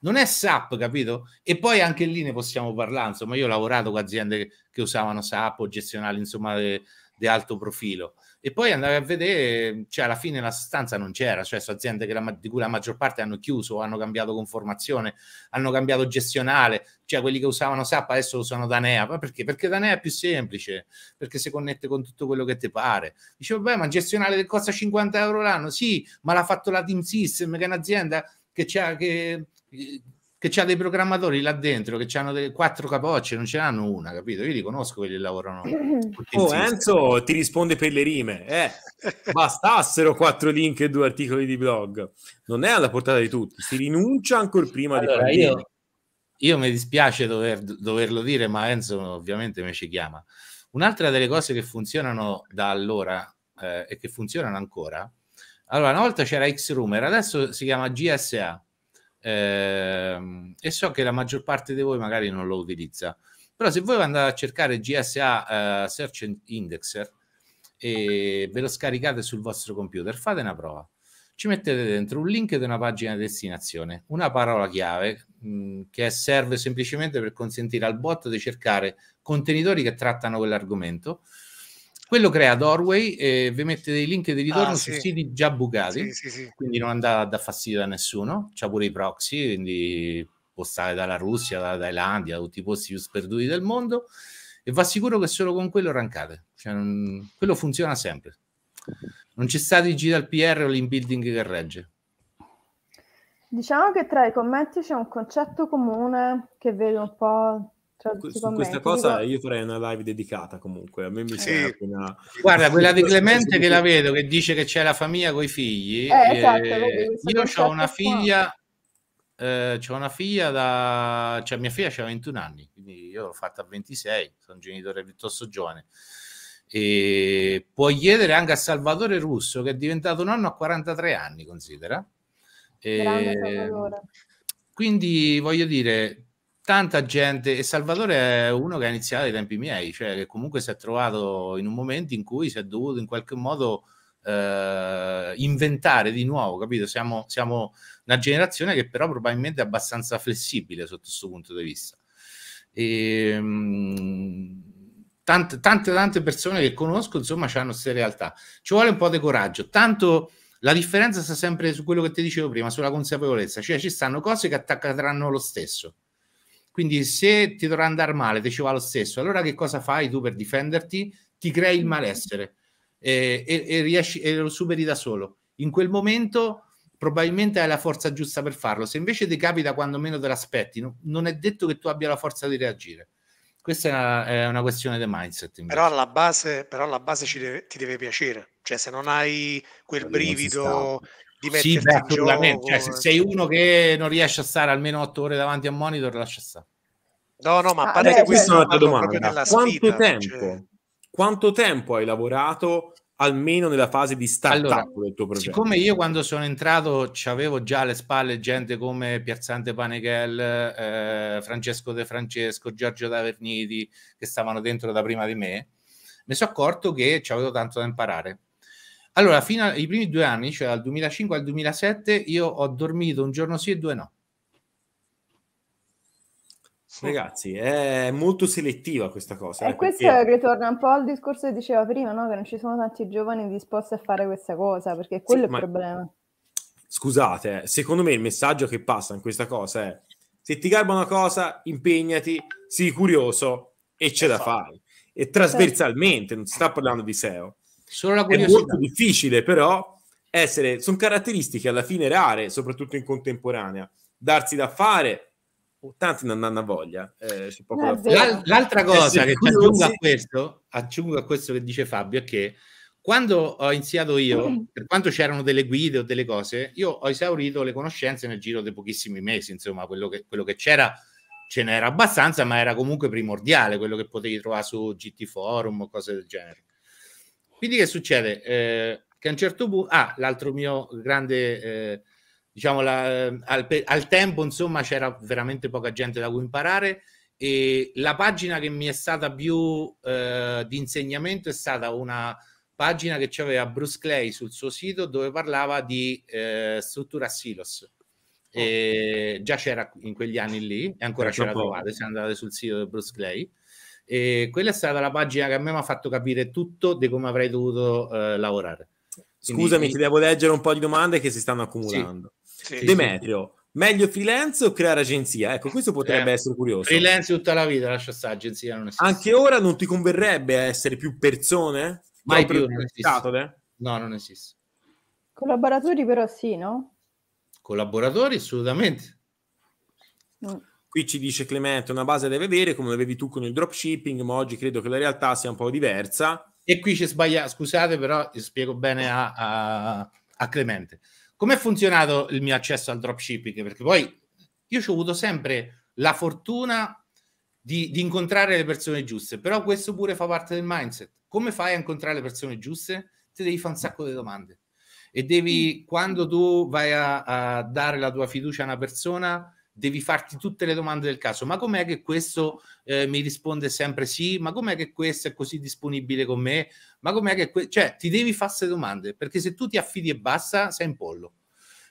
non è SAP capito e poi anche lì ne possiamo parlare insomma io ho lavorato con aziende che usavano SAP o gestionali insomma di alto profilo e poi andare a vedere, cioè alla fine la sostanza non c'era, cioè sono aziende la, di cui la maggior parte hanno chiuso, hanno cambiato conformazione, hanno cambiato gestionale, cioè quelli che usavano SAP adesso usano Danea, ma perché? Perché Danea è più semplice, perché si connette con tutto quello che ti pare. Dicevo, beh, ma gestionale che costa 50 euro l'anno, sì, ma l'ha fatto la Team System, che è un'azienda che, che, che c'ha dei programmatori là dentro che hanno delle quattro capocce, non ce l'hanno una, capito? Io li conosco quelli che lavorano. Oh, Enzo ti risponde per le rime. Eh, bastassero quattro link e due articoli di blog. Non è alla portata di tutti, si rinuncia ancora prima allora, di io, io mi dispiace dover, doverlo dire, ma Enzo ovviamente me ci chiama. Un'altra delle cose che funzionano da allora eh, e che funzionano ancora. Allora, una volta c'era X-Rumor, adesso si chiama GSA eh, e so che la maggior parte di voi magari non lo utilizza, però se voi andate a cercare GSA eh, Search Indexer e ve lo scaricate sul vostro computer, fate una prova. Ci mettete dentro un link di una pagina di destinazione, una parola chiave mh, mm, che serve semplicemente per consentire al bot di cercare contenitori che trattano quell'argomento quello crea doorway e vi mette dei link di ritorno ah, su sì. siti già bucati, sì, sì, quindi non andate a dar fastidio a nessuno. C'ha pure i proxy, quindi può stare dalla Russia, dalla Thailandia, da tutti i posti più sperduti del mondo. E va sicuro che solo con quello rancate. Cioè, non... Quello funziona sempre. Non c'è stato il digital PR o l'inbuilding che regge. Diciamo che tra i commenti c'è un concetto comune che vedo un po' Cioè, su questa cosa dico... io farei una live dedicata comunque. A me mi sì. appena... Guarda, quella di Clemente che la vedo che dice che c'è la famiglia con i figli. Eh, eh esatto, eh, io ho una figlia. Eh, c'ho una figlia da cioè mia figlia aveva 21 anni quindi io l'ho fatta a 26 sono genitore piuttosto giovane e puoi chiedere anche a Salvatore Russo che è diventato nonno a 43 anni considera e... Ehm, quindi voglio dire tanta gente e Salvatore è uno che ha iniziato ai tempi miei, cioè che comunque si è trovato in un momento in cui si è dovuto in qualche modo eh, inventare di nuovo, capito? Siamo, siamo, una generazione che però probabilmente è abbastanza flessibile sotto questo punto di vista. E, ehm, tante, tante, tante persone che conosco, insomma, hanno queste realtà. Ci vuole un po' di coraggio, tanto... La differenza sta sempre su quello che ti dicevo prima, sulla consapevolezza, cioè ci stanno cose che attaccheranno lo stesso quindi se ti dovrà andare male, ti ci va lo stesso, allora che cosa fai tu per difenderti? Ti crei il malessere e, eh, e, e, riesci, e lo superi da solo. In quel momento probabilmente hai la forza giusta per farlo. Se invece ti capita quando meno te l'aspetti, no, non è detto che tu abbia la forza di reagire. Questa è una, è una questione di mindset. Invece. Però alla base, però alla base deve, ti deve piacere. Cioè, se non hai quel brivido di sì, beh, assolutamente. Cioè, se sei uno che non riesce a stare almeno otto ore davanti a un monitor, lascia stare. No, no, ma ah, pare questa è un'altra domanda. Quanto, sfida, cioè tempo, cioè... quanto tempo hai lavorato almeno nella fase di startup allora, del tuo progetto? Siccome io quando sono entrato avevo già alle spalle gente come Piazzante Paneghel, eh, Francesco De Francesco, Giorgio Taverniti, che stavano dentro da prima di me, mi sono accorto che avevo tanto da imparare allora, fino ai primi due anni, cioè dal 2005 al 2007, io ho dormito un giorno sì e due no. Ragazzi, è molto selettiva questa cosa. E eh, questo perché... ritorna un po' al discorso che diceva prima, no? che non ci sono tanti giovani disposti a fare questa cosa, perché quello sì, è ma... il problema. Scusate, eh, secondo me il messaggio che passa in questa cosa è se ti garba una cosa, impegnati, sii curioso e ce da la esatto. fai. E trasversalmente, esatto. non si sta parlando di SEO, Solo la curiosità. È molto difficile, però, essere... Sono caratteristiche alla fine rare, soprattutto in contemporanea. Darsi da fare, oh, tanti non hanno voglia. Eh, no, la... L'altra eh, cosa che aggiungo a, questo, aggiungo a questo che dice Fabio è che quando ho iniziato io, mm. per quanto c'erano delle guide o delle cose, io ho esaurito le conoscenze nel giro di pochissimi mesi, insomma, quello che, quello che c'era ce n'era abbastanza, ma era comunque primordiale quello che potevi trovare su GT Forum o cose del genere. Quindi che succede? Eh, che a un certo punto, ah, l'altro mio grande, eh, diciamo, la, eh, al, al, tempo, insomma, c'era veramente poca gente da cui imparare e la pagina che mi è stata più eh, di insegnamento è stata una pagina che c'aveva Bruce Clay sul suo sito dove parlava di eh, struttura silos. Oh. E già c'era in quegli anni lì, e ancora c'era trovate se andate sul sito di Bruce Clay e quella è stata la pagina che a me mi ha fatto capire tutto di come avrei dovuto eh, lavorare. Quindi, Scusami, ti devo leggere un po' di domande che si stanno accumulando. Sì, sì, Demetrio, sì. meglio freelance o creare agenzia? Ecco, questo eh, potrebbe eh, essere curioso. Freelance tutta la vita, lascia stare, agenzia non Anche ora non ti converrebbe essere più persone? Mai più, non esiste. No, non esiste. Collaboratori però sì, no? Collaboratori assolutamente. No. Mm. Qui ci dice Clemente, una base deve avere come avevi tu con il dropshipping, ma oggi credo che la realtà sia un po' diversa. E qui c'è sbagliato scusate però, spiego bene a, a, a Clemente. Com'è funzionato il mio accesso al dropshipping? Perché poi io ci ho avuto sempre la fortuna di, di incontrare le persone giuste, però questo pure fa parte del mindset. Come fai a incontrare le persone giuste? Ti devi fare un sacco di domande e devi, mm. quando tu vai a, a dare la tua fiducia a una persona, devi farti tutte le domande del caso. Ma com'è che questo eh, mi risponde sempre sì? Ma com'è che questo è così disponibile con me? Ma com'è che... Que-? Cioè, ti devi fare queste domande, perché se tu ti affidi e basta, sei in pollo.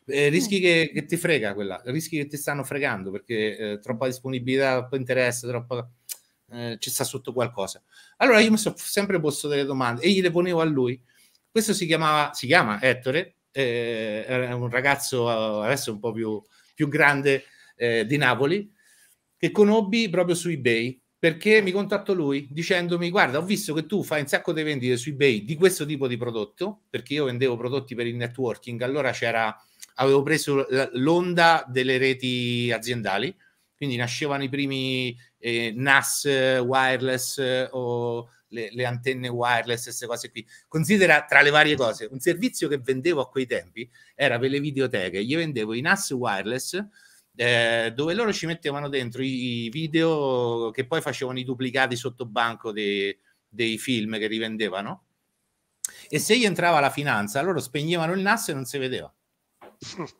Eh, eh, rischi che, che, ti frega quella, rischi che ti stanno fregando, perché eh, troppa disponibilità, troppo interesse, troppa... Eh, ci sta sotto qualcosa. Allora io mi sono sempre posto delle domande e gliele ponevo a lui. Questo si chiamava, si chiama Ettore, eh, era un ragazzo adesso un po' più, più grande, eh, di Napoli che conobbi proprio su eBay perché mi contattò lui dicendomi guarda ho visto che tu fai un sacco di vendite su ebay di questo tipo di prodotto perché io vendevo prodotti per il networking allora c'era avevo preso l'onda delle reti aziendali quindi nascevano i primi eh, NAS wireless eh, o le, le, antenne wireless queste cose qui considera tra le varie cose un servizio che vendevo a quei tempi era per le videoteche gli vendevo i NAS wireless eh, dove loro ci mettevano dentro i, i video che poi facevano i duplicati sotto banco dei, dei film che rivendevano. E se gli entrava la finanza, loro spegnevano il NAS e non si vedeva.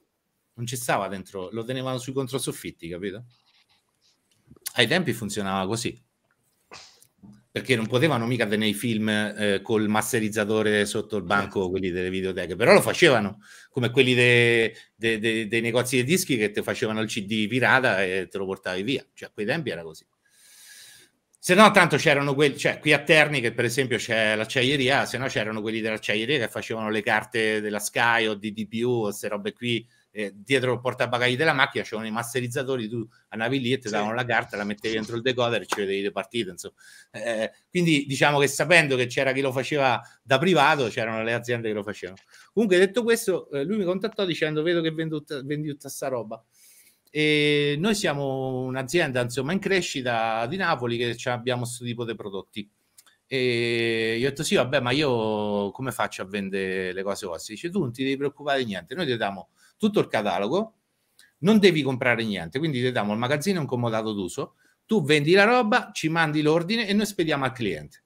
Non ci stava dentro, lo tenevano sui controsoffitti, capito? Ai tempi funzionava così perché non potevano mica vedere i film eh, col masterizzatore sotto il banco certo. quelli delle videoteche, però lo facevano come quelli dei de, de, de negozi dei dischi che ti facevano il CD pirata e te lo portavi via, cioè a quei tempi era così. Se no, tanto c'erano quelli, cioè qui a Terni, che per esempio c'è l'acciaieria, se no c'erano quelli dell'acciaieria che facevano le carte della Sky o di DPU o queste robe qui eh, dietro il portabagagli della macchina c'erano i masterizzatori, tu andavi lì e ti davano la carta, la mettevi dentro il decoder e ci vedevi le partite. Insomma. Eh, quindi diciamo che sapendo che c'era chi lo faceva da privato, c'erano le aziende che lo facevano. Comunque detto questo, eh, lui mi contattò dicendo vedo che vendi tutta, questa roba. E noi siamo un'azienda insomma in crescita di Napoli che abbiamo questo tipo di prodotti. E io ho detto sì, vabbè, ma io come faccio a vendere le cose vostre? Dice tu non ti devi preoccupare di niente, noi ti diamo tutto il catalogo, non devi comprare niente, quindi ti diamo il magazzino un comodato d'uso, tu vendi la roba, ci mandi l'ordine e noi spediamo al cliente.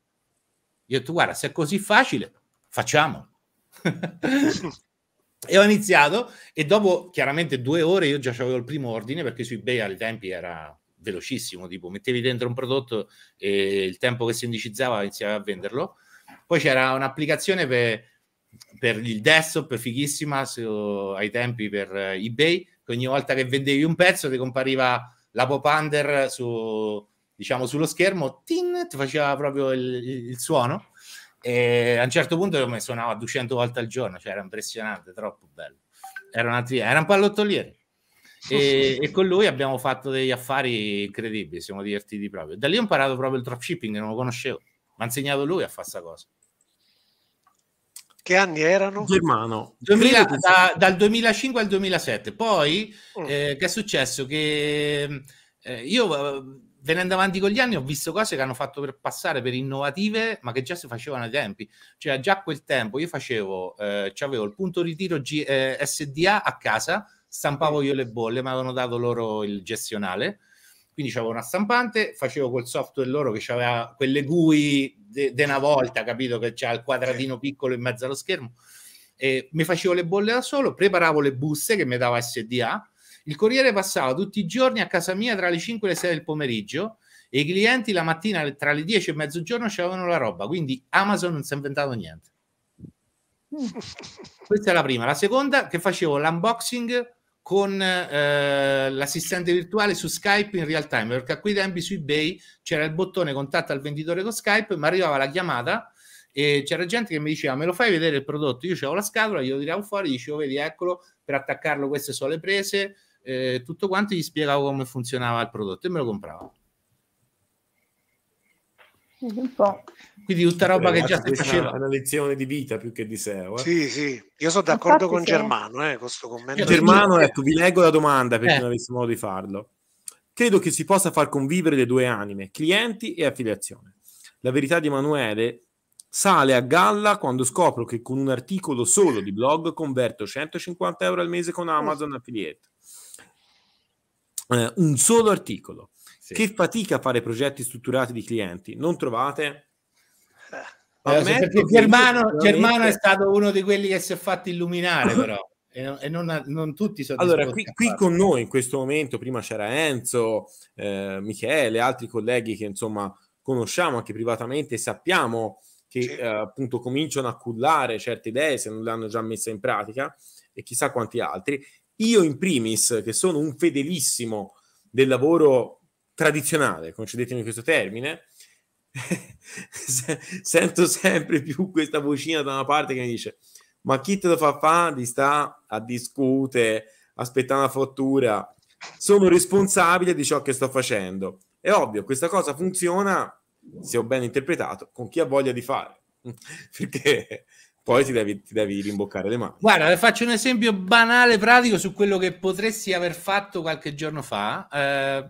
Io ho detto, guarda, se è così facile, facciamo. e ho iniziato e dopo chiaramente due ore io già avevo il primo ordine perché su eBay ai tempi era velocissimo, tipo mettevi dentro un prodotto e il tempo che si indicizzava iniziava a venderlo. Poi c'era un'applicazione per per il desktop fighissima su, ai tempi per eh, eBay, che ogni volta che vendevi un pezzo ti compariva la pop under su, diciamo, sullo schermo, tin, ti faceva proprio il, il, suono e a un certo punto mi suonava 200 volte al giorno, cioè era impressionante, troppo bello. Era, era un pallottoliere. E, e, con lui abbiamo fatto degli affari incredibili, siamo divertiti proprio. Da lì ho imparato proprio il dropshipping, non lo conoscevo, mi ha insegnato lui a fare questa cosa. Che anni erano? Germano. 2000, da, dal 2005 al 2007. Poi mm. eh, che è successo? Che eh, io eh, venendo avanti con gli anni ho visto cose che hanno fatto per passare per innovative, ma che già si facevano ai tempi. Cioè già a quel tempo io facevo, eh, avevo il punto ritiro G, eh, SDA a casa, stampavo mm. io le bolle, mi avevano dato loro il gestionale quindi c'avevo una stampante, facevo col software loro che aveva quelle GUI di una volta, capito? Che c'ha il quadratino piccolo in mezzo allo schermo. E mi facevo le bolle da solo, preparavo le buste che mi dava SDA. Il corriere passava tutti i giorni a casa mia tra le 5 e le 6 del pomeriggio e i clienti la mattina tra le 10 e mezzogiorno c'avevano la roba. Quindi Amazon non si è inventato niente. Mm. Questa è la prima. La seconda, che facevo l'unboxing con eh, l'assistente virtuale su Skype in real time, perché a quei tempi su eBay c'era il bottone contatto al venditore con Skype, ma arrivava la chiamata e c'era gente che mi diceva me lo fai vedere il prodotto, io avevo la scatola, io lo tiravo fuori, dicevo vedi eccolo, per attaccarlo queste sono le prese, eh, tutto quanto, gli spiegavo come funzionava il prodotto e me lo compravo. Quindi tutta roba che già si faceva. Una, una lezione di vita più che di SEO. Eh? Sì, sì, io sono d'accordo Infatti con sì. Germano, eh, con sto commento. Germano, ecco, vi leggo la domanda perché eh. non avessi modo di farlo. Credo che si possa far convivere le due anime, clienti e affiliazione. La verità di Emanuele sale a galla quando scopro che con un articolo solo di blog converto 150 euro al mese con Amazon Affiliate. Eh, un solo articolo. Sì. Che fatica a fare progetti strutturati di clienti, non trovate? Eh, perché Germano, Germano è stato uno di quelli che si è fatto illuminare, però. e, non, e non, non, tutti sono allora qui, qui con noi in questo momento prima c'era Enzo eh, Michele altri colleghi che insomma conosciamo anche privatamente sappiamo che sì. eh, appunto cominciano a cullare certe idee se non le hanno già messe in pratica e chissà quanti altri io in primis che sono un fedelissimo del lavoro tradizionale, concedetemi questo termine, sento sempre più questa vocina da una parte che mi dice ma chi te lo fa fa sta a discutere aspettare la fottura. sono responsabile di ciò che sto facendo è ovvio questa cosa funziona se ho ben interpretato con chi ha voglia di fare perché poi ti devi, ti devi rimboccare le mani guarda faccio un esempio banale pratico su quello che potresti aver fatto qualche giorno fa eh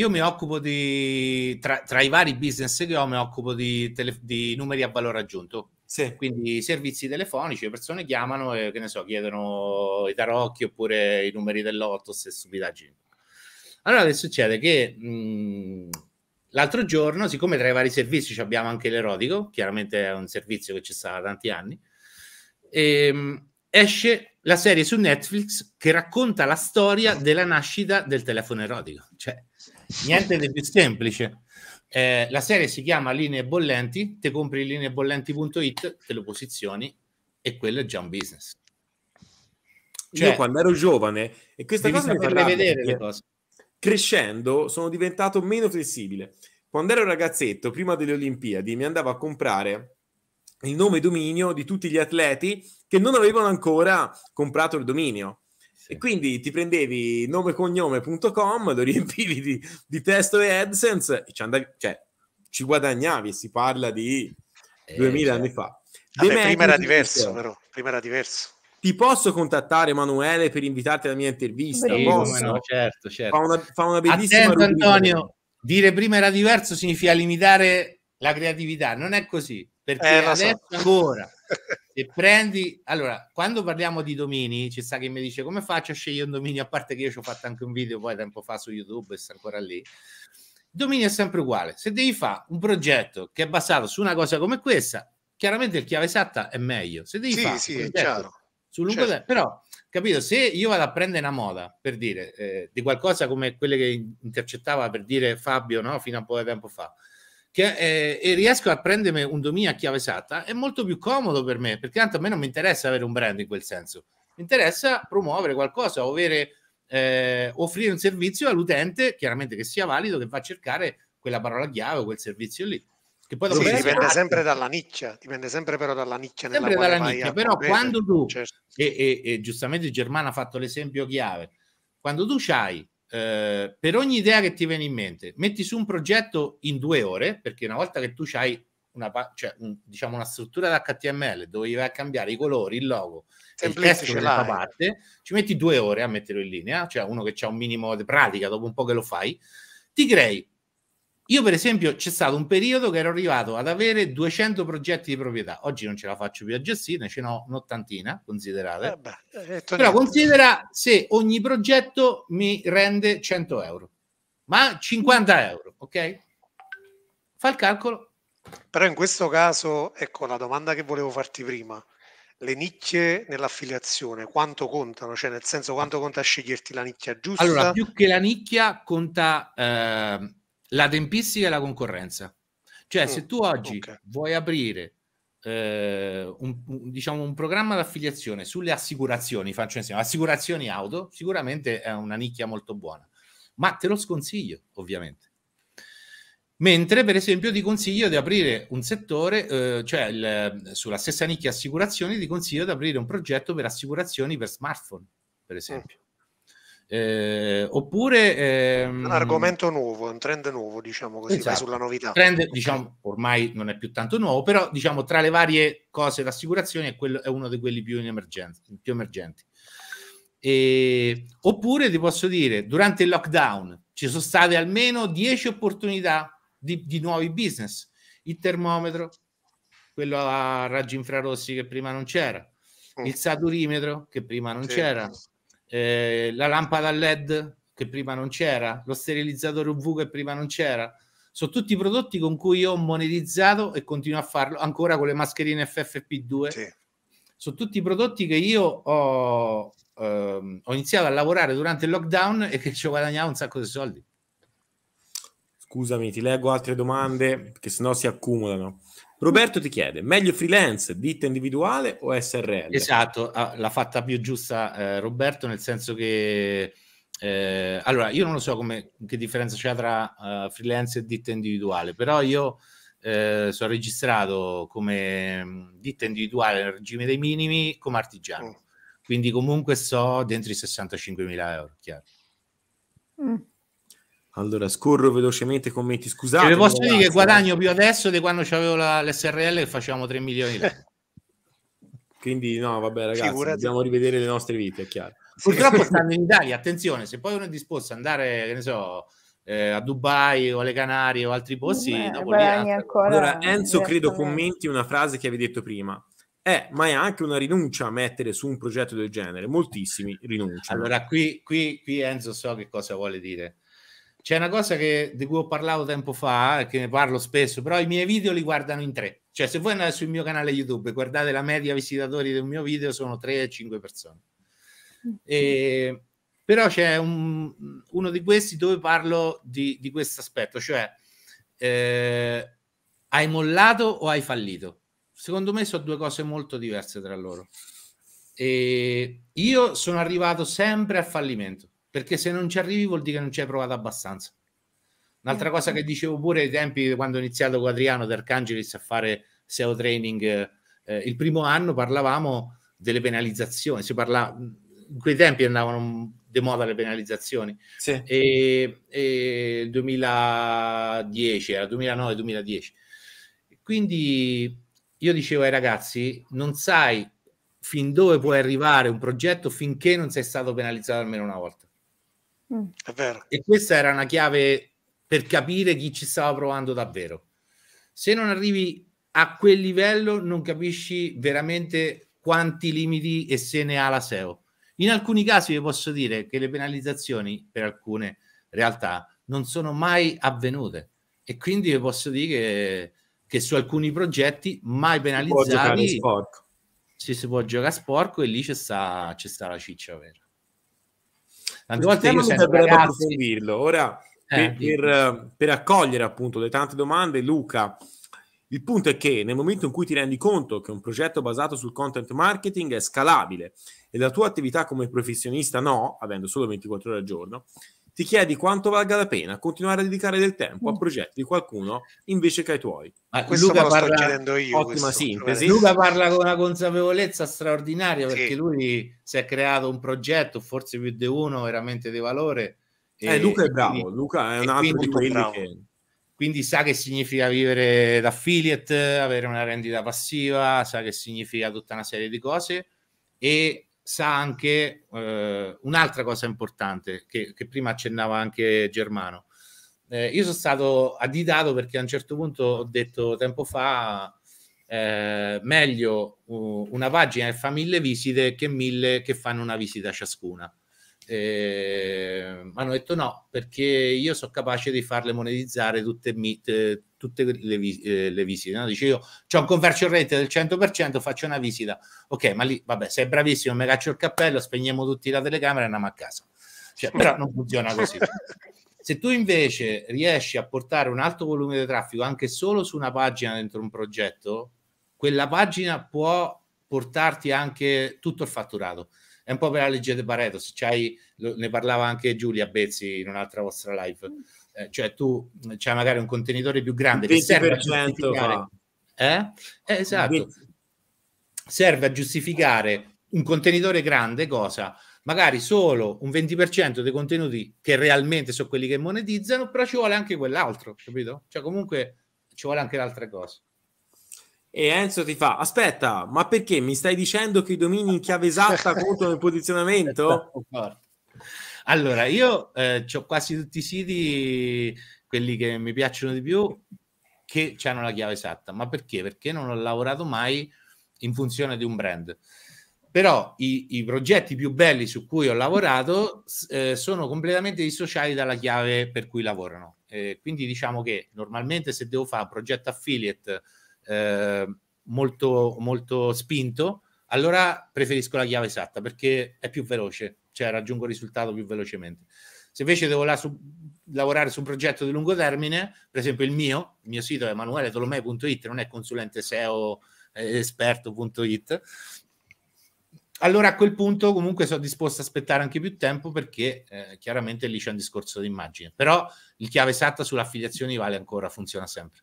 io mi occupo di, tra, tra, i vari business che ho, mi occupo di, tele, di numeri a valore aggiunto. Sì. Quindi servizi telefonici, le persone chiamano e che ne so, chiedono i tarocchi oppure i numeri dell'otto, se stupidaggini. Allora che succede? Che mh, mm, l'altro giorno, siccome tra i vari servizi abbiamo anche l'erotico, chiaramente è un servizio che c'è stato da tanti anni, ehm, esce la serie su Netflix che racconta la storia della nascita del telefono erotico. Cioè, niente di più semplice. Eh, la serie si chiama Linee Bollenti, te compri lineebollenti.it, te lo posizioni e quello è già un business. Cioè, Io quando ero giovane, e questa cosa mi fa vedere le cose. Crescendo sono diventato meno flessibile. Quando ero ragazzetto, prima delle Olimpiadi, mi andavo a comprare il nome e dominio di tutti gli atleti che non avevano ancora comprato il dominio. E quindi ti prendevi nomecognome.com, lo riempivi di, di testo e AdSense e ci, andavi, cioè, ci guadagnavi, si parla di eh, 2000 cioè. anni certo. fa. Vabbè, prima era interviste. diverso, però. Prima era diverso. Ti posso contattare, Emanuele, per invitarti alla mia intervista? Sì, no, certo, certo. Fa una, fa una bellissima Attento, Antonio, dire prima era diverso significa limitare la creatività. Non è così, perché eh, adesso so. ancora se prendi allora quando parliamo di domini ci sta che mi dice come faccio a scegliere un dominio a parte che io ci ho fatto anche un video poi tempo fa su youtube e sta ancora lì il dominio è sempre uguale se devi fare un progetto che è basato su una cosa come questa chiaramente il chiave esatta è meglio se devi sì, fare sì, su lungo certo. tempo però capito se io vado a prendere una moda per dire eh, di qualcosa come quelle che intercettava per dire Fabio no? fino a poco tempo fa che, eh, e riesco a prendermi un domini a chiave esatta, è molto più comodo per me, perché tanto a me non mi interessa avere un brand in quel senso, mi interessa promuovere qualcosa, avere, eh, offrire un servizio all'utente, chiaramente che sia valido, che va a cercare quella parola chiave o quel servizio lì. Che poi sì, dipende parte. Esatto. sempre dalla nicchia, dipende sempre però dalla nicchia. Sempre dalla nicchia, però quando tu, certo. e, e, e giustamente Germano ha fatto l'esempio chiave, quando tu hai eh, per ogni idea che ti viene in mente, metti su un progetto in due ore, perché una volta che tu hai una, cioè, un, diciamo una struttura da HTML dove vai a cambiare i colori, il logo, il testo che fa parte, ci metti due ore a metterlo in linea, cioè uno che ha un minimo di pratica, dopo un po' che lo fai, ti crei io, per esempio, c'è stato un periodo che ero arrivato ad avere 200 progetti di proprietà. Oggi non ce la faccio più a gestire, ce n'ho un'ottantina, considerate. Eh beh, eh, Però considera se ogni progetto mi rende 100 euro, ma 50 euro, ok? Fa il calcolo. Però in questo caso, ecco la domanda che volevo farti prima. Le nicchie nell'affiliazione quanto contano? Cioè, nel senso, quanto conta sceglierti la nicchia giusta? Allora, più che la nicchia conta... Eh la tempistica e la concorrenza. Cioè, mm, se tu oggi okay. vuoi aprire eh, un, un, diciamo, un programma d'affiliazione sulle assicurazioni, faccio insieme, assicurazioni auto, sicuramente è una nicchia molto buona, ma te lo sconsiglio, ovviamente. Mentre, per esempio, ti consiglio di aprire un settore, eh, cioè il, sulla stessa nicchia assicurazioni, ti consiglio di aprire un progetto per assicurazioni per smartphone, per mm. esempio. Eh, oppure ehm... un argomento nuovo, un trend nuovo, diciamo così, esatto. sulla novità. Trend, diciamo, ormai non è più tanto nuovo, però diciamo tra le varie cose l'assicurazione è, quello, è uno di quelli più, emergenti. Più emergenti. E... Oppure ti posso dire, durante il lockdown ci sono state almeno 10 opportunità di, di nuovi business. Il termometro, quello a raggi infrarossi che prima non c'era, il mm. saturimetro che prima non sì. c'era eh, la lampada LED che prima non c'era, lo sterilizzatore UV che prima non c'era. Sono tutti i prodotti con cui io ho monetizzato e continuo a farlo ancora con le mascherine FFP2. Sì. Sono tutti i prodotti che io ho, ehm, ho iniziato a lavorare durante il lockdown e che ci ho guadagnato un sacco di soldi. Scusami, ti leggo altre domande che sennò si accumulano. Roberto ti chiede, meglio freelance, ditta individuale o SRL? Esatto, ah, l'ha fatta più giusta eh, Roberto, nel senso che... Eh, allora, io non lo so come, che differenza c'è tra uh, freelance e ditta individuale, però io eh, sono registrato come mm, ditta individuale nel regime dei minimi come artigiano, mm. quindi comunque sto dentro i 65 mila euro, chiaro. Mm. Allora, scorro velocemente i commenti. Scusate. Vi posso dire che guadagno più adesso di quando avevo l'SRL e facevamo 3 milioni. Quindi, no, vabbè, ragazzi, Figurati. dobbiamo rivedere le nostre vite, è chiaro. Purtroppo stanno in Italia, attenzione, se poi uno è disposto ad andare, che ne so, eh, a Dubai o alle Canarie o altri posti, Beh, dopo lì, allora Enzo credo commenti una frase che avevi detto prima. Eh, ma è anche una rinuncia a mettere su un progetto del genere. Moltissimi rinunciano. Allora, qui, qui, qui Enzo so che cosa vuole dire c'è una cosa che, di cui ho parlato tempo fa, che ne parlo spesso, però i miei video li guardano in tre. Cioè, se voi andate sul mio canale YouTube e guardate la media visitatori del mio video, sono 3 5 persone. Mm, e, però c'è un, uno di questi dove parlo di, di questo aspetto, cioè eh, hai mollato o hai fallito? Secondo me sono due cose molto diverse tra loro. E io sono arrivato sempre al fallimento perché se non ci arrivi vuol dire che non ci hai provato abbastanza. Un'altra eh, cosa eh. che dicevo pure ai tempi quando ho iniziato con Adriano D'Arcangelis a fare SEO training, eh, il primo anno parlavamo delle penalizzazioni, si parlava, in quei tempi andavano di moda le penalizzazioni, sì. e, e 2010, era 2009-2010. Quindi io dicevo ai ragazzi, non sai fin dove puoi arrivare un progetto finché non sei stato penalizzato almeno una volta. Mm. È vero. E questa era una chiave per capire chi ci stava provando davvero. Se non arrivi a quel livello, non capisci veramente quanti limiti e se ne ha la SEO. In alcuni casi vi posso dire che le penalizzazioni per alcune realtà non sono mai avvenute e quindi vi posso dire che, che su alcuni progetti mai penalizzati si, si, si può giocare sporco e lì c'è sta, c'è sta la ciccia vera. Tante volte io sento ragazzi... Ora, eh, per, per, eh, per accogliere appunto le tante domande, Luca, il punto è che nel momento in cui ti rendi conto che un progetto basato sul content marketing è scalabile e la tua attività come professionista no, avendo solo 24 ore al giorno, ti chiedi quanto valga la pena continuare a dedicare del tempo a mm. progetti di qualcuno invece che ai tuoi. Ma questo Luca parla, sto chiedendo io. Ottima questo, sintesi. Luca parla con una consapevolezza straordinaria perché sì. lui si è creato un progetto, forse più di uno, veramente di valore. Eh, e, Luca è bravo, quindi, Luca è un altro di quelli che... Quindi sa che significa vivere da affiliate, avere una rendita passiva, sa che significa tutta una serie di cose e sa anche eh, un'altra cosa importante che, che, prima accennava anche Germano. Eh, io sono stato additato perché a un certo punto ho detto tempo fa eh, meglio uh, una pagina che fa mille visite che mille che fanno una visita ciascuna eh, hanno detto no, perché io sono capace di farle monetizzare tutte, eh, tutte le, eh, le, visite. No? Dice io ho un conversion rate del 100%, faccio una visita. Ok, ma lì, vabbè, sei bravissimo, mi caccio il cappello, spegniamo tutti la telecamera e andiamo a casa. Cioè, però non funziona così. Se tu invece riesci a portare un alto volume di traffico anche solo su una pagina dentro un progetto, quella pagina può portarti anche tutto il fatturato. È un po' per la legge di Pareto, se c'hai, ne parlava anche Giulia Bezzi in un'altra vostra live, mm. eh, cioè tu mm, c'hai magari un contenitore più grande che serve a giustificare... Eh? eh esatto. Serve a giustificare un contenitore grande cosa? magari solo un 20% dei contenuti che realmente sono quelli che monetizzano, però ci vuole anche quell'altro, capito? Cioè comunque ci vuole anche l'altra cosa e Enzo ti fa aspetta ma perché mi stai dicendo che i domini in chiave esatta contano il posizionamento allora io eh, ho quasi tutti i siti quelli che mi piacciono di più che hanno la chiave esatta ma perché perché non ho lavorato mai in funzione di un brand però i, i progetti più belli su cui ho lavorato eh, sono completamente dissociati dalla chiave per cui lavorano eh, quindi diciamo che normalmente se devo fare un progetto affiliate eh, molto, molto spinto, allora preferisco la chiave esatta perché è più veloce, cioè raggiungo il risultato più velocemente. Se invece devo la su, lavorare su un progetto di lungo termine, per esempio il mio, il mio sito è emanueletolomei.it, non è consulente SEO eh, esperto.it, allora a quel punto comunque sono disposto ad aspettare anche più tempo perché eh, chiaramente lì c'è un discorso d'immagine. però il chiave esatta sull'affiliazione vale ancora, funziona sempre.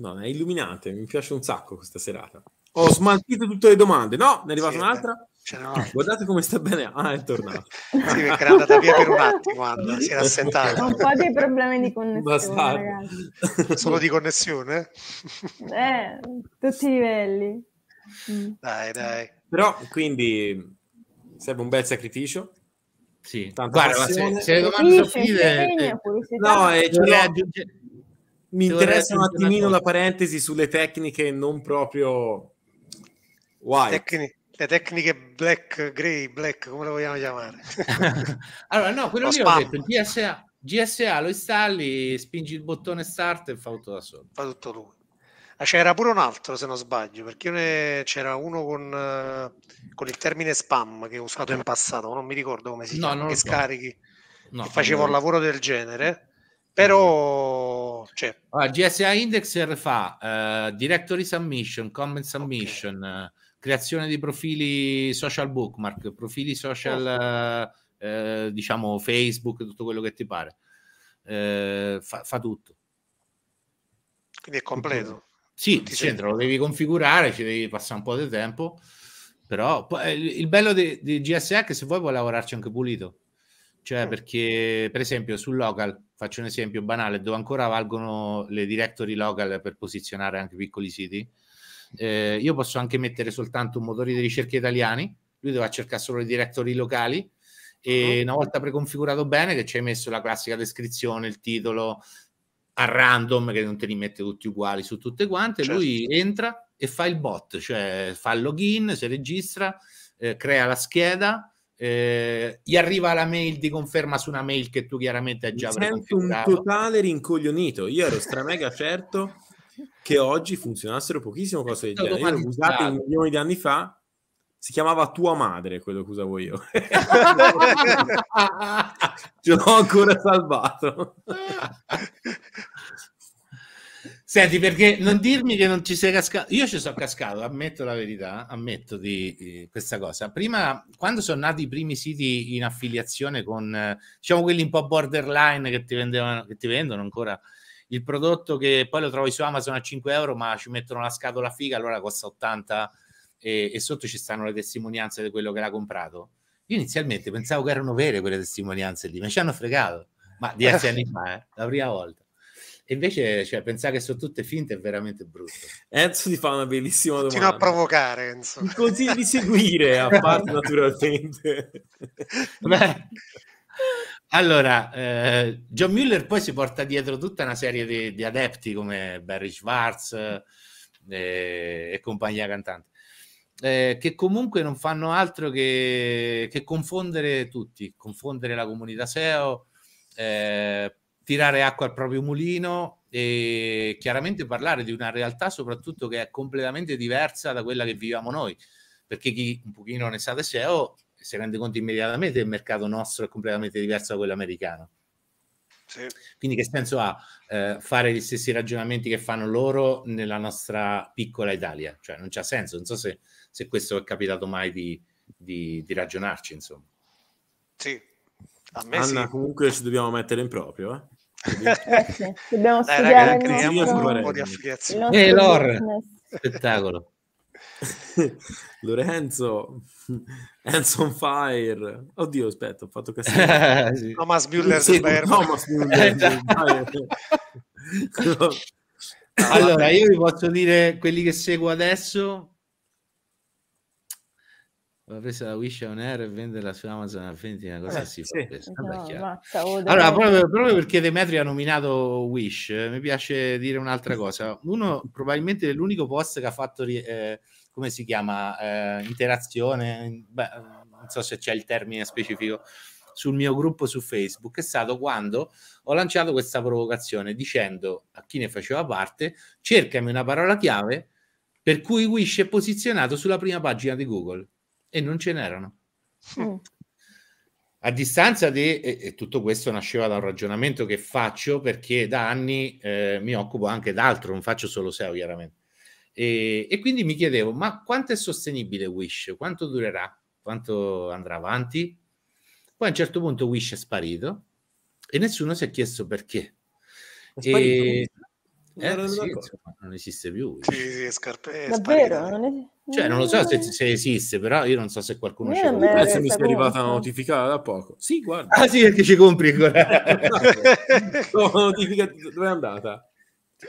Madonna, è illuminante, mi piace un sacco questa serata. Ho smaltito tutte le domande. No, ne è arrivata sì, un'altra. Eh, no. Guardate come sta bene. Ah, è tornato. sì, perché era andata via per un attimo, Anna, si era assentata. Ho un po' dei problemi di connessione, Solo di connessione? eh, tutti i livelli. Mm. Dai, dai. Però, quindi, serve un bel sacrificio. Sì. Tanta Guarda, se, se, le domande sono finite... Eh, no, eh, ce l'ho mi interessa un attimino la parentesi sulle tecniche non proprio white. Tecni- le tecniche black, grey, black, come lo vogliamo chiamare? allora, no, quello lo lì spam. ho detto, GSA, GSA lo installi, spingi il bottone start e fa tutto da solo. Fa tutto lui. Ah, c'era pure un altro, se non sbaglio, perché c'era uno con, eh, con, il termine spam che ho usato in passato, non mi ricordo come si no, chiama, che so. scarichi, no, che facevo un lavoro del genere, però cioè... Allora, GSA Indexer fa uh, directory submission, comment submission, okay. Eh, creazione di profili social bookmark, profili social, oh. uh, diciamo Facebook, tutto quello che ti pare. Uh, fa, fa, tutto. Quindi è completo. Sì, ti c'entra, lo devi configurare, ci devi passare un po' di tempo, però il bello di, di GSA è che se vuoi puoi lavorarci anche pulito. Cioè, mm. perché per esempio sul local faccio un esempio banale, dove ancora valgono le directory local per posizionare anche piccoli siti, eh, io posso anche mettere soltanto un motore di ricerca italiani, lui doveva cercare solo le directory locali e ah. una volta preconfigurato bene che ci hai messo la classica descrizione, il titolo a random che non te li mette tutti uguali su tutte quante, certo. lui entra e fa il bot, cioè fa il login, si registra, eh, crea la scheda, eh, gli arriva la mail di conferma su una mail che tu chiaramente hai già sento un totale rincoglionito io ero stramega certo che oggi funzionassero pochissimo cose del genere io l'ho usato un milione di anni fa si chiamava tua madre quello che usavo io ce l'ho ancora salvato Senti, perché non dirmi che non ci sei cascato. Io ci sono cascato, ammetto la verità, ammetto di, di questa cosa. Prima, quando sono nati i primi siti in affiliazione con, diciamo, quelli un po' borderline che ti, vendevano, che ti vendono ancora il prodotto che poi lo trovi su Amazon a 5 euro, ma ci mettono la scatola figa, allora costa 80 e, e sotto ci stanno le testimonianze di quello che l'ha comprato. Io inizialmente pensavo che erano vere quelle testimonianze lì, ma ci hanno fregato. Ma dieci anni fa, eh, la prima volta. E invece cioè, pensare che sono tutte finte è veramente brutto. Enzo ti fa una bellissima domanda. Continua a provocare, Enzo. Ti consiglio di seguire, a parte naturalmente. Beh, allora, eh, John Muller poi si porta dietro tutta una serie di, di adepti come Barry Schwartz eh, e compagnia cantante. Eh, che comunque non fanno altro che, che confondere tutti, confondere la comunità SEO, eh, tirare acqua al proprio mulino e chiaramente parlare di una realtà soprattutto che è completamente diversa da quella che viviamo noi, perché chi un pochino ne sa da SEO si rende conto immediatamente che il mercato nostro è completamente diverso da quello americano. Sì. Quindi che senso ha eh, fare gli stessi ragionamenti che fanno loro nella nostra piccola Italia? Cioè non c'ha senso, non so se, se questo è capitato mai di, di, di ragionarci, insomma. Sì, Anna, sì. comunque ci dobbiamo mettere in proprio. Eh? Eh dobbiamo Dai, studiare ragazzi, il nostro... un po' di affiliazione. Ehi, Lor! Spettacolo. Lorenzo Hands on Fire oddio aspetta ho fatto casino sì. Thomas Müller sì, Thomas Müller allora io vi posso dire quelli che seguo adesso va presa da Wish on Air e venderla su Amazon a 20 una cosa eh, si sì. no, mazza, oh, allora proprio, proprio, perché Demetri ha nominato Wish eh, mi piace dire un'altra cosa uno probabilmente è l'unico post che ha fatto eh, come si chiama eh, interazione beh, non so se c'è il termine specifico sul mio gruppo su Facebook è stato quando ho lanciato questa provocazione dicendo a chi ne faceva parte cercami una parola chiave per cui Wish è posizionato sulla prima pagina di Google e non ce n'erano. Mm. A distanza di, e, e, tutto questo nasceva da un ragionamento che faccio perché da anni eh, mi occupo anche d'altro, non faccio solo SEO chiaramente. E, e quindi mi chiedevo, ma quanto è sostenibile Wish? Quanto durerà? Quanto andrà avanti? Poi a un certo punto Wish è sparito e nessuno si è chiesto perché. È sparito, e... Eh, sì, non esiste più. Sì, sì, Davvero? Non esiste. Cioè, non lo so se, se, eh. esiste, però io non so se qualcuno ci conosce. Grazie, mi arrivata una notifica da poco. Sì, guarda. Ah, sì, perché ci compri ancora. no, notifica dove è andata?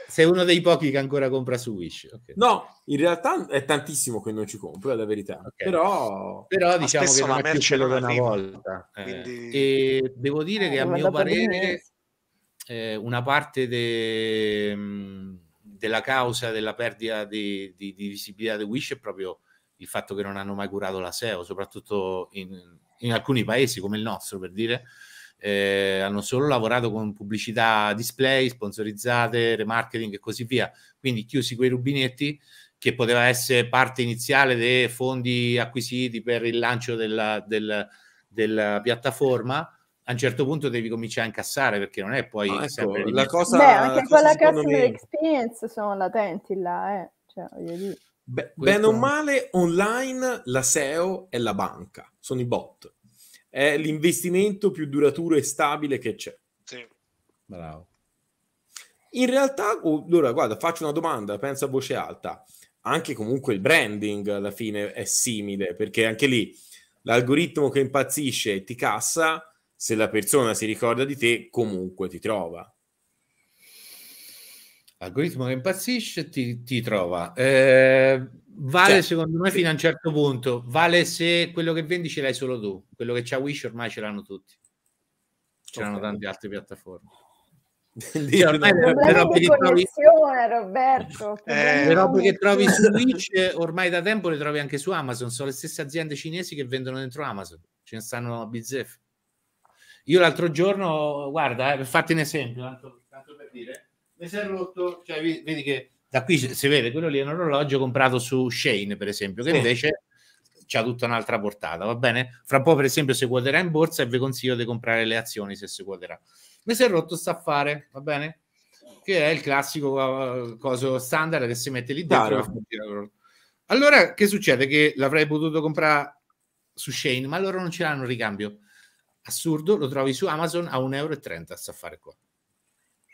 Sei uno dei pochi che ancora compra su Wish. Okay. No, in realtà è tantissimo che non ci compro, è la verità. Okay. Però... però diciamo che non la merce non una volta. Eh. Quindi... Eh, e devo dire eh, che a mio parere eh, una parte dei mm, della causa della perdita di, di, di, visibilità di Wish è proprio il fatto che non hanno mai curato la SEO, soprattutto in, in alcuni paesi come il nostro, per dire, eh, hanno solo lavorato con pubblicità display, sponsorizzate, remarketing e così via. Quindi chiusi quei rubinetti che poteva essere parte iniziale dei fondi acquisiti per il lancio della, del, della piattaforma a un certo punto devi cominciare a incassare perché non è poi ah, ecco, la cosa Beh, anche con la customer me... experience sono latenti là, eh. cioè, Beh, bene o male, online la SEO è la banca, sono i bot. È l'investimento più duraturo e stabile che c'è. Sì. Bravo. In realtà, allora, guarda, faccio una domanda, pensa a voce alta. Anche comunque il branding alla fine è simile, perché anche lì l'algoritmo che impazzisce e ti cassa se la persona si ricorda di te, comunque ti trova. Algoritmo che impazzisce ti, ti trova. Eh, vale cioè, secondo me sì. fino a un certo punto. Vale se quello che vendi ce l'hai solo tu. Quello che c'ha Wish ormai ce l'hanno tutti. Ce l'hanno okay. tante altre piattaforme. Lì, cioè, ormai le, le robe che trovi... Roberto, eh, le robe che trovi su Wish eh, ormai da tempo le trovi anche su Amazon. Sono le stesse aziende cinesi che vendono dentro Amazon. Ce ne stanno a bizzeffe. Io l'altro giorno, guarda, eh, per farti un esempio, tanto, tanto per dire, mi si è rotto, cioè vedi, che da qui si vede quello lì è un orologio comprato su Shane, per esempio, che sì. invece c'ha tutta un'altra portata, va bene? Fra un po', per esempio, si quoterà in borsa e vi consiglio di comprare le azioni se si quoterà. Mi si è rotto sta affare, va bene? Che è il classico uh, coso standard che si mette lì dentro. Claro. Allora, che succede? Che l'avrei potuto comprare su Shane, ma loro non ce l'hanno ricambio assurdo, lo trovi su Amazon a 1,30 euro sta affare qua.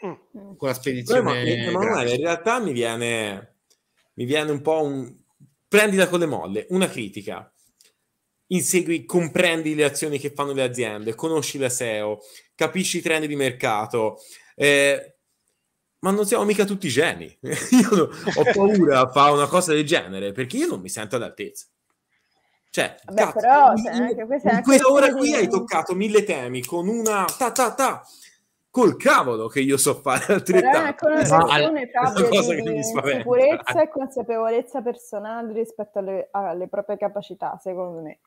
Mm. Con la spedizione. Beh, ma, Emanuele, eh, in realtà mi viene, mi viene un po' un prendila con le molle, una critica. Insegui, comprendi le azioni che fanno le aziende, conosci la SEO, capisci i trend di mercato. Eh, ma non siamo mica tutti geni. io ho paura a fare una cosa del genere perché io non mi sento all'altezza. Cioè, Beh, cazzo, però, in, cioè, anche in questa ora qui hai toccato mille temi con una ta ta ta col cavolo che io so fare altrettanto. Però è una connotazione esatto. proprio di, sicurezza e consapevolezza personale rispetto alle, alle, proprie capacità, secondo me.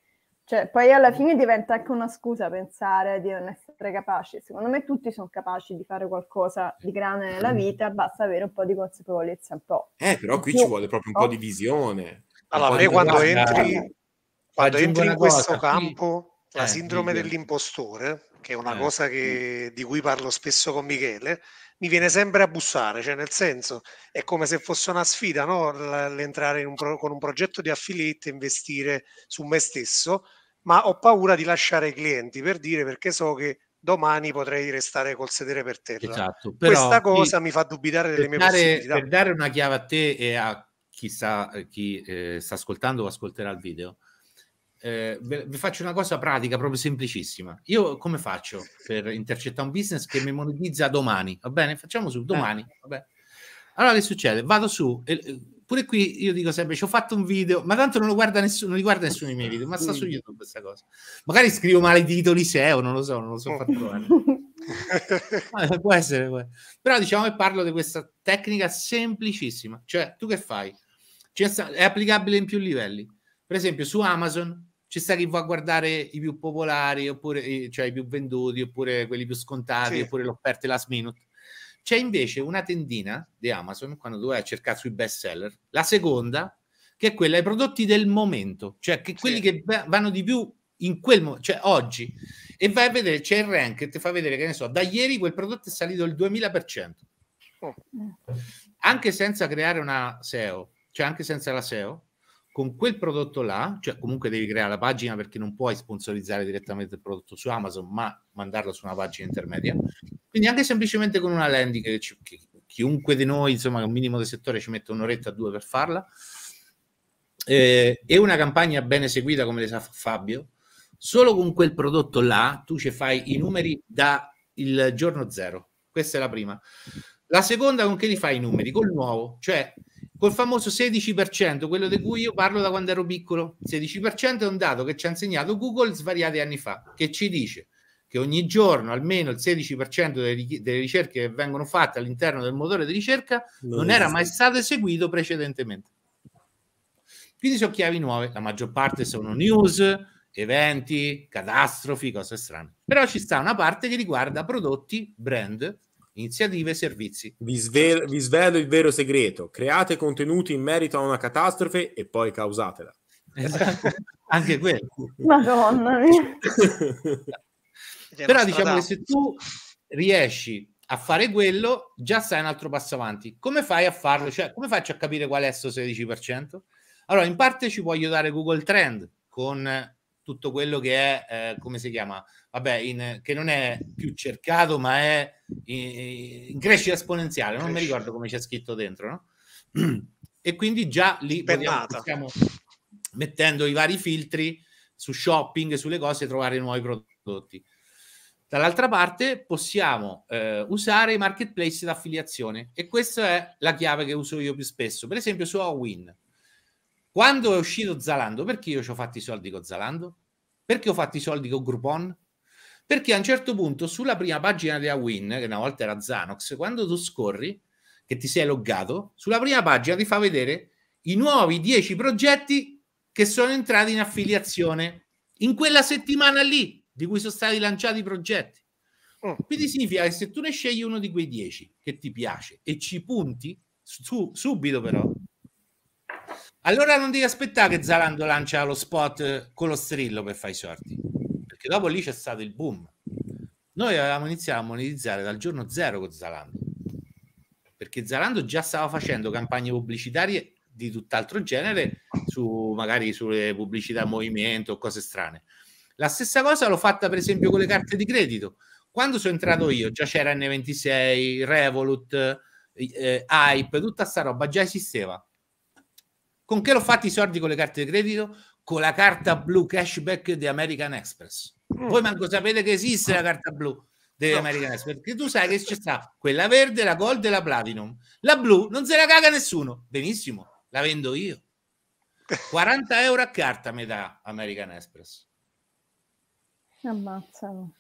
Cioè, poi alla fine diventa anche una scusa pensare di non essere capaci. Secondo me tutti sono capaci di fare qualcosa di grande nella mm. vita, basta avere un po' di consapevolezza, un po'. Eh, però qui ci vuole proprio un po' di visione. Allora, me quando entri... Esatto. Quando entri in questo cosa, campo, sì. la eh, sindrome sì. dell'impostore, che è una eh, cosa che, di cui parlo spesso con Michele, mi viene sempre a bussare, cioè nel senso è come se fosse una sfida no? l'entrare un pro- con un progetto di affiliate investire su me stesso, ma ho paura di lasciare i clienti per dire perché so che domani potrei restare col sedere per terra. Esatto, Questa cosa mi fa dubitare delle mie dare, possibilità. Per dare una chiave a te e a chi, sa, chi eh, sta ascoltando o ascolterà il video, eh, vi faccio una cosa pratica, proprio semplicissima. Io come faccio per intercettare un business che mi monetizza domani? Va bene, facciamo su domani. Certo. Allora che succede? Vado su, e, pure qui io dico sempre: ci ho fatto un video, ma tanto non lo guarda nessuno, non riguarda nessuno i miei video, ma sta su mm. YouTube questa cosa. Magari scrivo male i titoli SEO, non lo so, non lo so fatto bene. ah, può essere, può. però diciamo che parlo di questa tecnica semplicissima, cioè tu che fai? C'è, cioè, è applicabile in più livelli per esempio su Amazon ci sta chi va a guardare i più popolari, oppure, eh, cioè i più venduti, oppure quelli più scontati, sì. oppure l'offerta last minute. C'è invece una tendina di Amazon, quando tu vai a cercare sui best seller, la seconda, che è quella ai prodotti del momento, cioè che sì. quelli che vanno di più in quel momento, cioè oggi, e vai a vedere, c'è il rank che ti fa vedere che ne so, da ieri quel prodotto è salito il 2000%. Oh. Mm. Anche senza creare una SEO, cioè anche senza la SEO, con quel prodotto là, cioè comunque devi creare la pagina perché non puoi sponsorizzare direttamente il prodotto su Amazon, ma mandarlo su una pagina intermedia. Quindi anche semplicemente con una landing che, ci, che chiunque di noi, insomma, un minimo del settore ci mette un'oretta o due per farla. Eh, e una campagna ben eseguita come le sa Fabio, solo con quel prodotto là tu ci fai i numeri da il giorno zero. Questa è la prima. La seconda con che li fai i numeri? Col nuovo, cioè col famoso 16%, quello di cui io parlo da quando ero piccolo. 16% è un dato che ci ha insegnato Google svariati anni fa, che ci dice che ogni giorno almeno il 16% delle, ricerche che vengono fatte all'interno del motore di ricerca non, non era mai stato eseguito precedentemente. Quindi sono chiavi nuove, la maggior parte sono news, eventi, catastrofi, cose strane. Però ci sta una parte che riguarda prodotti, brand, iniziative e servizi. Vi svelo, vi svelo il vero segreto, create contenuti in merito a una catastrofe e poi causatela. Esatto. anche quello. Madonna mia. Però diciamo che se tu riesci a fare quello, già sai un altro passo avanti. Come fai a farlo? Cioè, come faccio a capire qual è questo 16%? Allora, in parte ci può aiutare Google Trend con tutto quello che è, eh, come si chiama? Vabbè, in, che non è più cercato, ma è in, in crescita esponenziale. Non Cresce. mi ricordo come c'è scritto dentro, no? E quindi già lì vogliamo, stiamo mettendo i vari filtri su shopping, sulle cose, trovare nuovi prodotti. Dall'altra parte possiamo eh, usare i marketplace d'affiliazione e questa è la chiave che uso io più spesso. Per esempio su Awin quando è uscito Zalando, perché io ci ho fatto i soldi con Zalando? Perché ho fatto i soldi con Groupon? Perché a un certo punto sulla prima pagina della Win, che una volta era Zanox, quando tu scorri, che ti sei loggato, sulla prima pagina ti fa vedere i nuovi 10 progetti che sono entrati in affiliazione in quella settimana lì di cui sono stati lanciati i progetti. Oh. Quindi significa che se tu ne scegli uno di quei 10 che ti piace e ci punti, su, subito però, allora non devi aspettare che Zalando lancia lo spot eh, con lo strillo per fare i sorti, perché dopo lì c'è stato il boom. Noi avevamo iniziato a monetizzare dal giorno zero con Zalando, perché Zalando già stava facendo campagne pubblicitarie di tutt'altro genere, su, magari sulle pubblicità movimento o cose strane. La stessa cosa l'ho fatta per esempio con le carte di credito. Quando sono entrato io, già c'era N26, Revolut, eh, Hype, tutta sta roba già esisteva con che l'ho fatti i soldi con le carte di credito? Con la carta blu cashback di American Express. Mm. Voi manco sapete che esiste la carta blu di American Express, perché tu sai che c'è sta quella verde, la gold e la platinum. La blu non se la caga nessuno. Benissimo, la vendo io. 40 euro a carta mi dà American Express. Ammazzano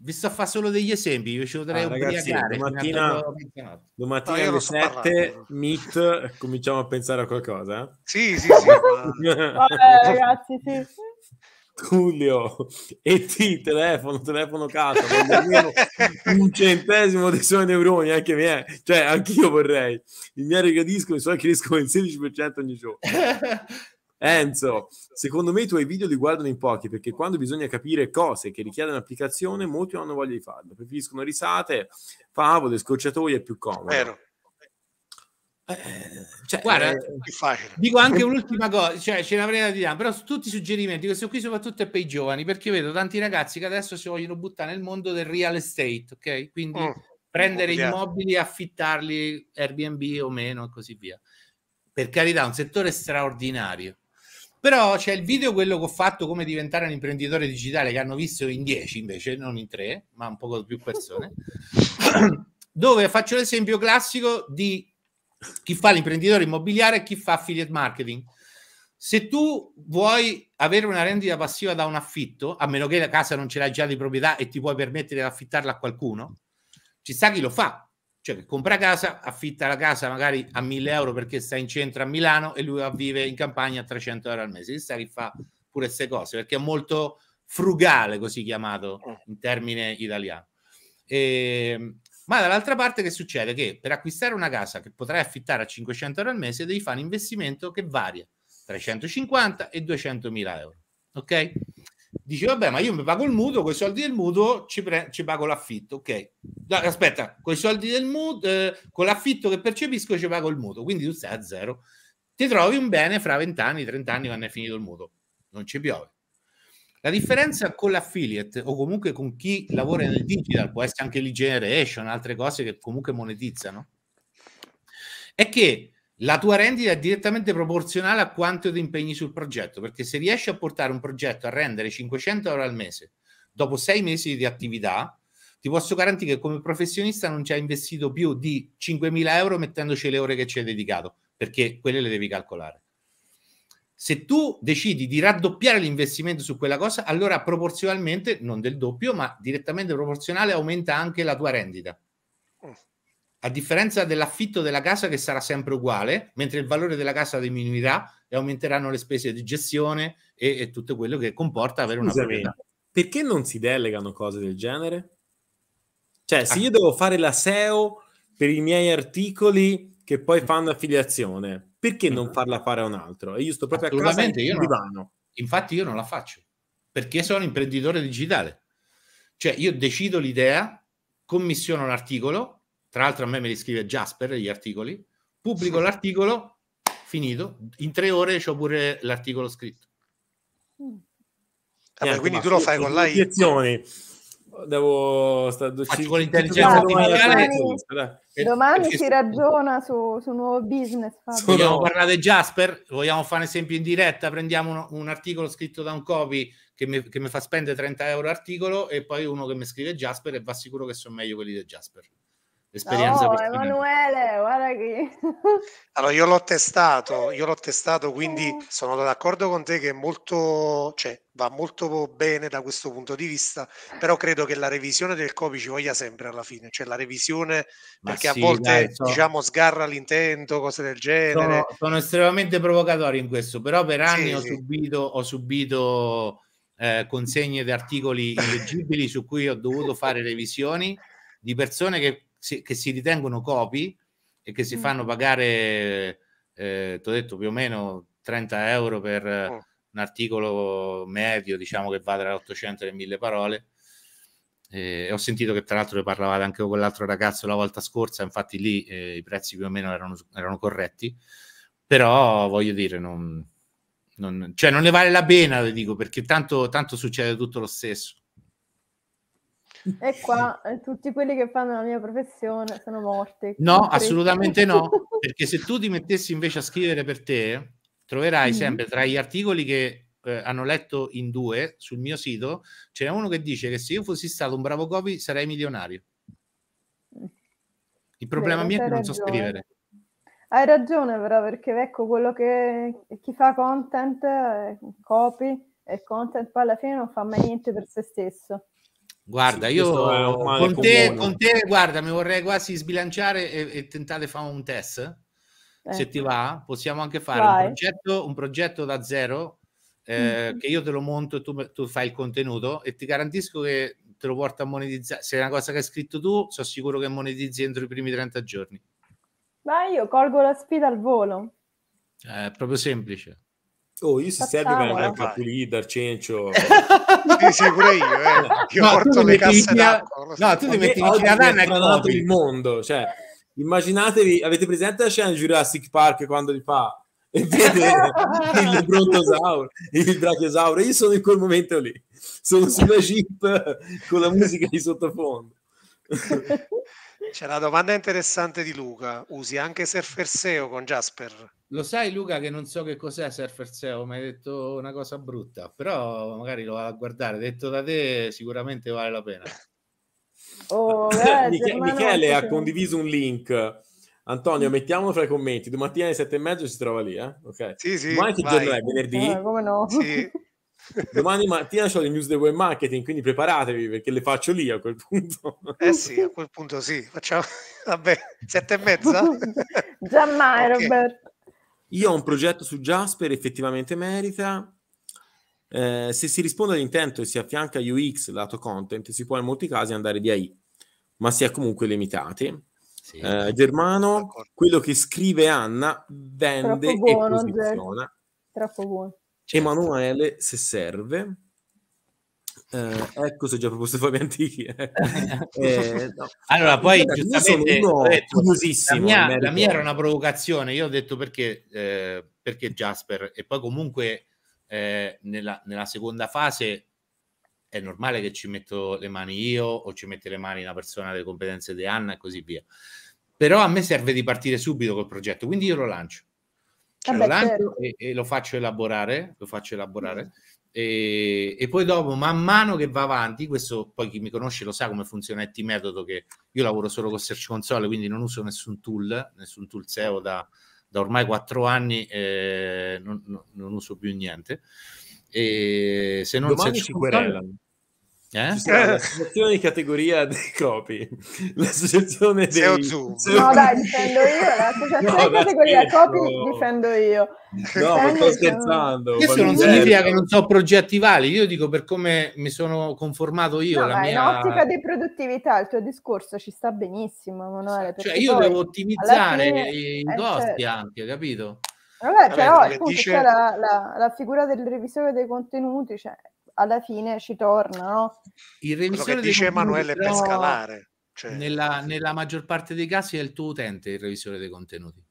vi sto a fare solo degli esempi, io ci potrei ah, ragazzi, Domattina, domattina alle 7 meet, cominciamo a pensare a qualcosa. Sì, sì, sì. Vabbè, ragazzi, sì. Giulio, e ti telefono, telefono casa, un centesimo dei suoi neuroni, anche me, cioè anch'io vorrei. I miei regrediscono, i suoi crescono il 16% ogni giorno. Enzo, secondo me i tuoi video li guardano in pochi perché quando bisogna capire cose che richiedono applicazione, molti non hanno voglia di farlo. Preferiscono risate, favole, scorciatoie, è più comodo. Vero. Eh, cioè, Guarda, eh, dico anche un'ultima cosa, cioè ce l'avrei da dire, però tutti i suggerimenti, questo qui soprattutto è per i giovani, perché vedo tanti ragazzi che adesso si vogliono buttare nel mondo del real estate, ok? Quindi mm, prendere immobili, affittarli, Airbnb o meno e così via. Per carità, un settore straordinario, però c'è il video quello che ho fatto come diventare un imprenditore digitale che hanno visto in 10 invece, non in 3, ma un po' più persone, dove faccio l'esempio classico di chi fa l'imprenditore immobiliare e chi fa affiliate marketing. Se tu vuoi avere una rendita passiva da un affitto, a meno che la casa non ce l'hai già di proprietà e ti puoi permettere di affittarla a qualcuno, ci sta chi lo fa, cioè che compra casa, affitta la casa magari a 1000 euro perché sta in centro a Milano e lui vive in campagna a 300 euro al mese. Chissà chi fa pure queste cose perché è molto frugale, così chiamato eh. in termine italiano. E, ehm, ma dall'altra parte che succede? Che per acquistare una casa che potrai affittare a 500 euro al mese devi fare un investimento che varia tra 150 e 200 mila euro. Ok? dice vabbè ma io mi pago il mutuo con i soldi del mutuo ci, pre- ci pago l'affitto ok no, aspetta con i soldi del mutuo eh, con l'affitto che percepisco ci pago il mutuo quindi tu stai a zero ti trovi un bene fra 20 anni 30 anni quando è finito il mutuo non ci piove la differenza con l'affiliate o comunque con chi lavora nel digital può essere anche l'e-generation altre cose che comunque monetizzano è che la tua rendita è direttamente proporzionale a quanto ti impegni sul progetto, perché se riesci a portare un progetto a rendere 500 euro al mese dopo sei mesi di attività, ti posso garantire che come professionista non ci hai investito più di 5.000 euro mettendoci le ore che ci hai dedicato, perché quelle le devi calcolare. Se tu decidi di raddoppiare l'investimento su quella cosa, allora proporzionalmente, non del doppio, ma direttamente proporzionale, aumenta anche la tua rendita a differenza dell'affitto della casa che sarà sempre uguale, mentre il valore della casa diminuirà e aumenteranno le spese di gestione e, e tutto quello che comporta avere una Scusami, proprietà. Perché non si delegano cose del genere? Cioè, se ah. io devo fare la SEO per i miei articoli che poi mm. fanno affiliazione, perché non mm. farla fare a un altro? E io sto proprio a casa io in divano. infatti io non la faccio, perché sono imprenditore digitale. Cioè, io decido l'idea, commissiono l'articolo, tra l'altro a me me li scrive Jasper gli articoli. Pubblico sì. l'articolo, finito. In tre ore ho pure l'articolo scritto. Mm. Vabbè, eh, quindi tu lo fai con la obiezioni. Devo stare con l'intelligenza artificiale. Domani, eh, domani eh, si ragiona su, su nuovo business. Fabio. Vogliamo parlare di Jasper? Vogliamo fare un esempio in diretta? Prendiamo un, un articolo scritto da un copy che mi, che mi fa spendere 30 euro l'articolo e poi uno che mi scrive Jasper e va sicuro che sono meglio quelli di Jasper. L'esperienza oh, Emanuele, guarda qui. Allora, io l'ho testato, io l'ho testato, quindi eh. sono d'accordo con te che è molto, cioè, va molto bene da questo punto di vista, però credo che la revisione del copy ci voglia sempre alla fine, cioè la revisione, Ma perché sì, a volte, dai, so. diciamo, sgarra l'intento, cose del genere. Sono, sono estremamente provocatorio in questo, però per anni sì, ho, sì. Subito, ho subito eh, consegne di articoli illeggibili su cui ho dovuto fare revisioni di persone che si, che si ritengono copi e che si mm. fanno pagare, eh, ti ho detto, più o meno 30 euro per mm. un articolo medio, diciamo che va tra 800 e 1000 parole. Eh, ho sentito che tra l'altro ne parlavate anche con quell'altro ragazzo la volta scorsa, infatti lì eh, i prezzi più o meno erano, erano corretti, però voglio dire, non, non, cioè non ne vale la pena, le dico, perché tanto, tanto succede tutto lo stesso. E qua eh, tutti quelli che fanno la mia professione sono morti. No, assolutamente no, perché se tu ti mettessi invece a scrivere per te, troverai mm. sempre tra gli articoli che eh, hanno letto in due sul mio sito, c'è uno che dice che se io fossi stato un bravo copy sarei milionario. Il problema Beh, mio è che non ragione. so scrivere. Hai ragione però perché ecco quello che chi fa content, eh, copy e content poi alla fine non fa mai niente per se stesso. Guarda, sì, io con te, con te, guarda, mi vorrei quasi sbilanciare e, e tentare fare un test. Eh. Se ti ecco. va, possiamo anche fare un progetto, un progetto, da zero, eh, mm-hmm. che io te lo monto e tu, tu, fai il contenuto e ti garantisco che te lo porta a monetizzare. Se è una cosa che hai scritto tu, sono sicuro che monetizzi entro i primi 30 giorni. Ma io colgo la sfida al volo. Eh, è proprio semplice. Oh, io se serve me eh, la anche a pulire, Arcencio. sì, sì, pure io, eh. Io no, porto le casse No, tu devi metti in Irlanda e il mondo, cioè, immaginatevi, avete presente la scena di Jurassic Park quando li fa? E vede il brontosauro, il brachiosauro, io sono in quel momento lì, sono sulla jeep con la musica di sottofondo. C'è una domanda interessante di Luca. Usi anche Surfer SEO con Jasper? Lo sai Luca che non so che cos'è Surfer SEO, mi hai detto una cosa brutta, però magari lo vado a guardare. Detto da te sicuramente vale la pena. Oh, eh, Mich- Michele ha condiviso un link. Antonio, mettiamolo fra i commenti. Domattina alle sette e mezzo si trova lì, eh? Ok. Sì, sì. Ma che giorno è? Venerdì? Eh, come no? Sì. Domani mattina c'ho le news del web marketing, quindi preparatevi perché le faccio lì a quel punto. Eh sì, a quel punto sì. Facciamo, vabbè, sette e mezza? Già mai, okay. Roberto. Io ho un progetto su Jasper, effettivamente merita. Eh, se si risponde all'intento e si affianca UX lato content, si può in molti casi andare di AI, ma si è comunque limitati. Sì, eh, Germano, d'accordo. quello che scrive Anna vende buono, e funziona. Troppo buono. Certo. Emanuele, se serve, eh, ecco se ho già proposto Fabio Antichi. Eh. eh. no. Allora, poi Guarda, giustamente detto, la, mia, la mia, era una provocazione. Io ho detto perché, eh, perché Jasper, e poi comunque eh, nella, nella, seconda fase è normale che ci metto le mani io o ci mette le mani una persona delle competenze di Anna e così via. Però a me serve di partire subito col progetto, quindi io lo lancio. Ce Vabbè, certo. e, e, lo faccio elaborare, lo faccio elaborare. Mm. E, e, poi dopo, man mano che va avanti, questo poi chi mi conosce lo sa come funziona il T-Metodo, che io lavoro solo con Search Console, quindi non uso nessun tool, nessun tool SEO da, da ormai quattro anni, eh, non, non, non, uso più niente. E se non Domani Search ci Console, querelano. Eh? L'associazione di categoria dei copi, l'associazione dei... Seo Zoom. No dai, difendo io, l'associazione no, di categoria eh, copi difendo io. No, Sani, sto scherzando. Questo non significa che non so progetti vali, io dico per come mi sono conformato io. No, la mia... in ottica di produttività il tuo discorso ci sta benissimo, Manuele. Cioè io devo ottimizzare fine, i costi certo. anche, capito? Vabbè, Vabbè però appunto dice... c'è la, la, la, figura del revisore dei contenuti, cioè alla fine ci tornano. Quello che dice Emanuele però... per scalare. Cioè... Nella, nella, maggior parte dei casi è il tuo utente il revisore dei contenuti.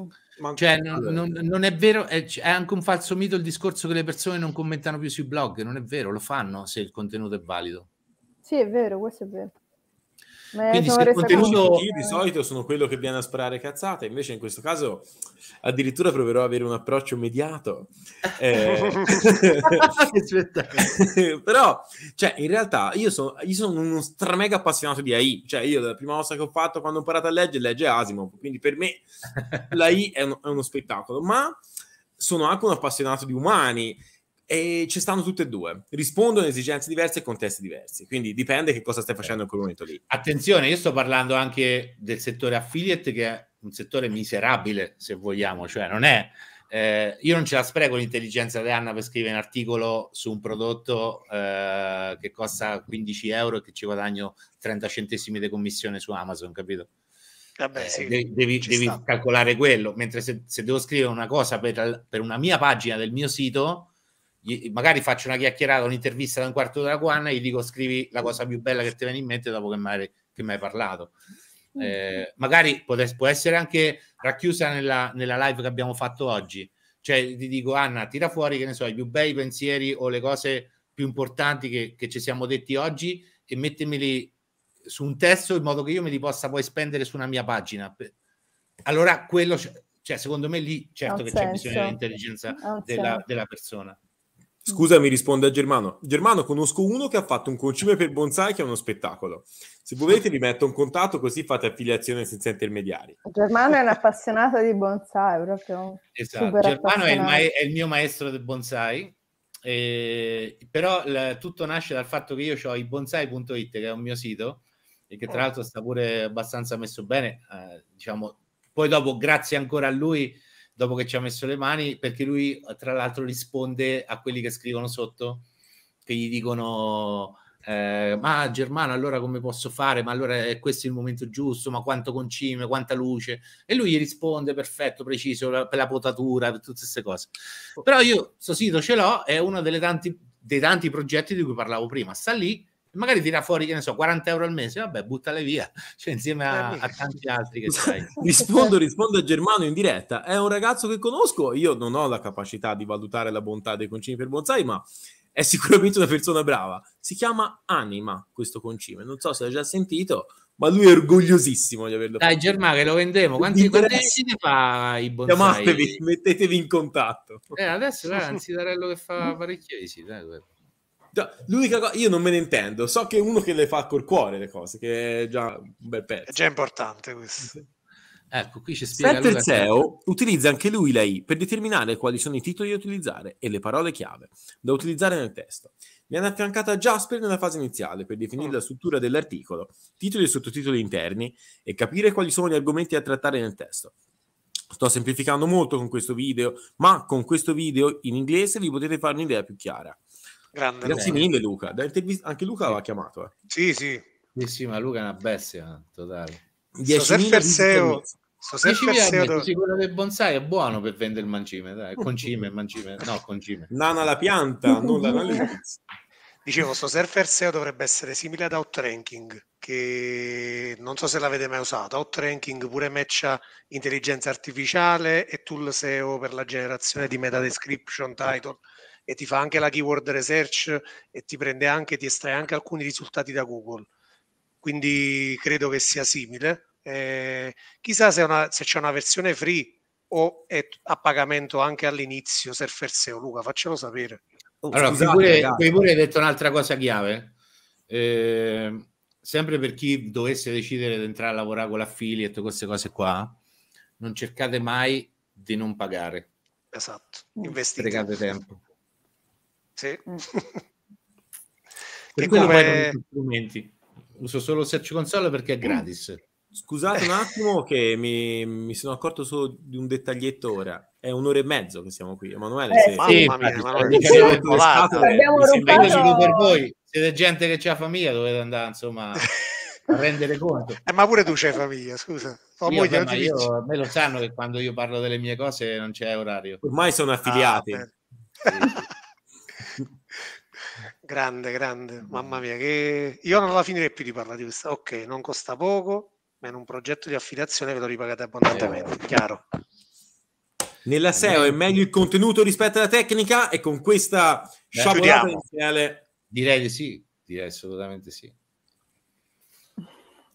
Mm. Cioè, non, eh. non, non, è vero, è, è, anche un falso mito il discorso che le persone non commentano più sui blog. Non è vero, lo fanno se il contenuto è valido. Sì, è vero, questo è vero. Beh, Quindi se il contenuto... di solito sono quello che viene a sparare cazzate, invece in questo caso addirittura proverò ad avere un approccio mediato. Eh... Però, cioè, in realtà io sono, io sono uno stramega appassionato di AI, cioè io la prima cosa che ho fatto quando ho imparato a leggere, legge Asimov, quindi per me l'AI è, un, è uno spettacolo, ma sono anche un appassionato di umani e ci stanno tutte e due, rispondono a esigenze diverse e contesti diversi, quindi dipende che cosa stai facendo in quel momento lì. Attenzione, io sto parlando anche del settore affiliate che è un settore miserabile, se vogliamo, cioè non è... Eh, io non ce la spreco l'intelligenza di Anna per scrivere un articolo su un prodotto eh, che costa 15 euro e che ci guadagno 30 centesimi di commissione su Amazon, capito? Vabbè, eh, sì, eh, devi, devi calcolare quello, mentre se, se, devo scrivere una cosa per, per una mia pagina del mio sito, magari faccio una chiacchierata, un'intervista da un quarto della guanna e gli dico scrivi la cosa più bella che ti viene in mente dopo che mi hai, parlato. Mm. Eh, magari può, può, essere anche racchiusa nella, nella, live che abbiamo fatto oggi. Cioè ti dico Anna, tira fuori che ne so, i più bei pensieri o le cose più importanti che, che ci siamo detti oggi e mettemeli su un testo in modo che io me li possa poi spendere su una mia pagina. Allora quello, cioè, secondo me lì certo che senso. c'è bisogno dell'intelligenza della, della persona. Scusami, risponde a Germano. Germano, conosco uno che ha fatto un concime per bonsai che è uno spettacolo. Se volete vi metto un contatto così fate affiliazione senza intermediari. Germano è un appassionato di bonsai, proprio. Esatto. Germano è il, ma- è il, mio maestro del bonsai, eh, però la, tutto nasce dal fatto che io ho i bonsai.it, che è un mio sito, e che tra oh. l'altro sta pure abbastanza messo bene, eh, diciamo. Poi dopo, grazie ancora a lui, dopo che ci ha messo le mani, perché lui tra l'altro risponde a quelli che scrivono sotto, che gli dicono eh, ma Germano allora come posso fare? Ma allora è questo il momento giusto? Ma quanto concime? Quanta luce? E lui gli risponde perfetto, preciso, per la potatura, per tutte queste cose. Però io questo sito ce l'ho, è uno delle tanti, dei tanti progetti di cui parlavo prima, sta lì magari tira fuori, che ne so, 40 euro al mese, vabbè, buttale via, cioè insieme a, a tanti altri che sai. rispondo, rispondo a Germano in diretta, è un ragazzo che conosco, io non ho la capacità di valutare la bontà dei concimi per bonsai, ma è sicuramente una persona brava. Si chiama Anima questo concime, non so se l'hai già sentito, ma lui è orgogliosissimo di averlo Dai, fatto. Dai Germà che lo vendevo, quanti interessi ne fa i bonsai? Chiamatevi, mettetevi in contatto. Eh, adesso è un sitarello che fa parecchie visite, eh, cioè, l'unica cosa, io non me ne intendo, so che è uno che le fa col cuore le cose, che è già un bel pezzo. È già importante questo. Ecco, qui ci spiega Spencer Luca SEO utilizza anche lui la per determinare quali sono i titoli da utilizzare e le parole chiave da utilizzare nel testo. Viene hanno affiancata Jasper nella fase iniziale per definire la struttura dell'articolo, titoli e sottotitoli interni e capire quali sono gli argomenti da trattare nel testo. Sto semplificando molto con questo video, ma con questo video in inglese vi potete fare un'idea più chiara. Grande Grazie mille Luca. Anche Luca l'ha chiamato. Eh. Sì, sì. Sì, sì, ma Luca è una bestia totale. 10.000 Perseo. Stasera so Perseo... quello del bonsai è buono per vendere il mancime, dai, concime, mancime, no, concime. Nana la pianta, non l'analisi. Dicevo, sto surfer SEO dovrebbe essere simile ad outranking, che non so se l'avete mai usato. Outranking pure matcha intelligenza artificiale e tool SEO per la generazione di meta description, title e ti fa anche la keyword research e ti prende anche, ti estrae anche alcuni risultati da Google. Quindi credo che sia simile. Eh, chissà se, una, se, c'è una versione free o è a pagamento anche all'inizio, Surfer SEO. Luca, faccelo sapere. Oh, allora, scusate, pure, puoi pure hai detto un'altra cosa chiave. Eh, sempre per chi dovesse decidere di entrare a lavorare con l'affiliate, queste cose qua, non cercate mai di non pagare. Esatto, mm. investite. Sprecate tempo. Sì. Mm. per quello come... strumenti. Uso solo Search Console perché è mm. gratis. Scusate un attimo che mi, mi, sono accorto solo di un dettaglietto ora. È un'ora e mezzo che siamo qui, Emanuele. Eh, se... sì, mamma mia, Emanuele, sì, siete rubato... per voi. Siete gente che c'ha famiglia, dovete andare, insomma, a rendere conto. Eh, ma pure tu c'hai famiglia, scusa. Tua io, moglie, beh, io, me lo sanno che quando io parlo delle mie cose non c'è orario. Ormai sono ah, affiliati. Ah, Grande, grande, mamma mia, che io non la finirei più di parlare di questa. Ok, non costa poco, ma in un progetto di affiliazione ve lo ripagate abbondantemente, chiaro. Nella SEO è meglio il contenuto rispetto alla tecnica e con questa sciabolata iniziale... Direi che sì, direi assolutamente sì.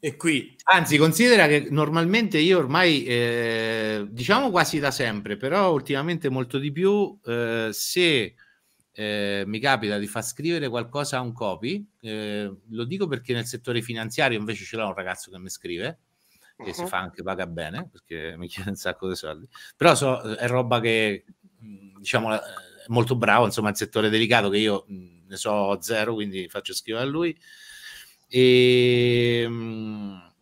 E qui... Anzi, considera che normalmente io ormai, eh, diciamo quasi da sempre, però ultimamente molto di più, eh, se eh, mi capita di far scrivere qualcosa a un copy, eh, lo dico perché nel settore finanziario invece ce l'ho un ragazzo che mi scrive che uh-huh. si fa anche paga bene perché mi chiede un sacco di soldi, però so, eh, è roba che diciamo eh, è molto bravo, insomma è un settore delicato che io ne so zero, quindi faccio scrivere a lui. E, ehm,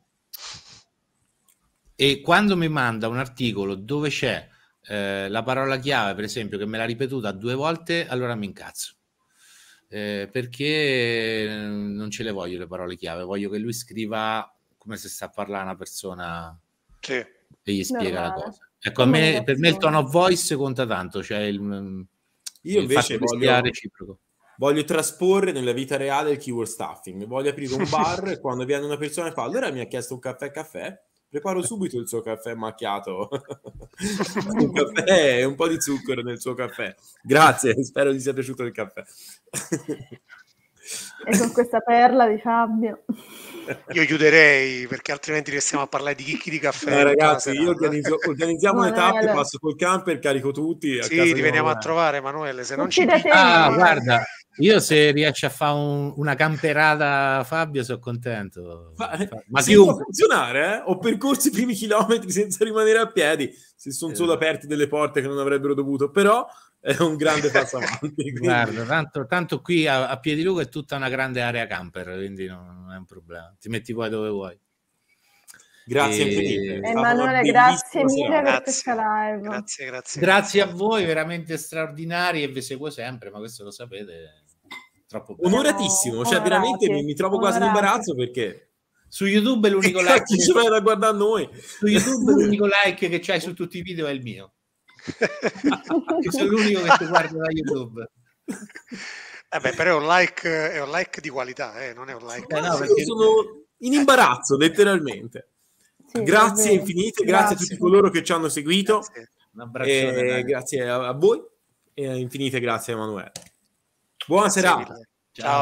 e quando mi manda un articolo dove c'è eh, la parola chiave, per esempio, che me l'ha ripetuta due volte, allora mi incazzo. Eh, perché eh, non ce le voglio le parole chiave, voglio che lui scriva come se sta parlare una persona sì. e gli spiega Normale. la cosa. Ecco, me, per me il tono of voice conta tanto, cioè il, mm, io il invece voglio, reciproco. voglio trasporre nella vita reale il keyword stuffing. Voglio aprire un bar e quando viene una persona e fa allora mi ha chiesto un caffè caffè, preparo subito il suo caffè macchiato. un caffè e un po' di zucchero nel suo caffè. Grazie, spero gli sia piaciuto il caffè. e con questa perla di Fabio. Io chiuderei perché altrimenti restiamo a parlare di chicchi di caffè. Eh, ragazzi, io organizzo, organizziamo le tappe, passo col camper, carico tutti. A sì, ti veniamo a trovare, Emanuele. Se non, non ci... Te. Ah, guarda, io se riesci a fare un, una camperata Fabio sono contento. Fa, Ma se chiunque... può funzionare, eh? ho percorso i primi chilometri senza rimanere a piedi, si sono solo aperte delle porte che non avrebbero dovuto, però è un grande passo avanti. Guarda, tanto, tanto, qui a, a Lugo è tutta una grande area camper, quindi non, non è un problema. Ti metti poi dove vuoi. Grazie e... Emanuele, grazie mille per questa live. grazie, grazie, grazie a voi, veramente straordinari e vi seguo sempre, ma questo lo sapete troppo bello. Onoratissimo, cioè onorate. veramente mi, mi trovo onorate. quasi in imbarazzo perché... Su YouTube è l'unico esatto. like... Chi ci vai a guardare noi? Su YouTube l'unico like che c'hai su tutti i video è il mio. che sono l'unico che ti guarda da YouTube. Vabbè, però è un like, è un like di qualità, eh? non è un like... Eh, no, perché... Sono in imbarazzo, letteralmente. Sì, grazie davvero. infinite, grazie, grazie, a tutti coloro che ci hanno seguito. Grazie, eh, grazie a voi e infinite grazie Emanuele. Buonasera. Ciao.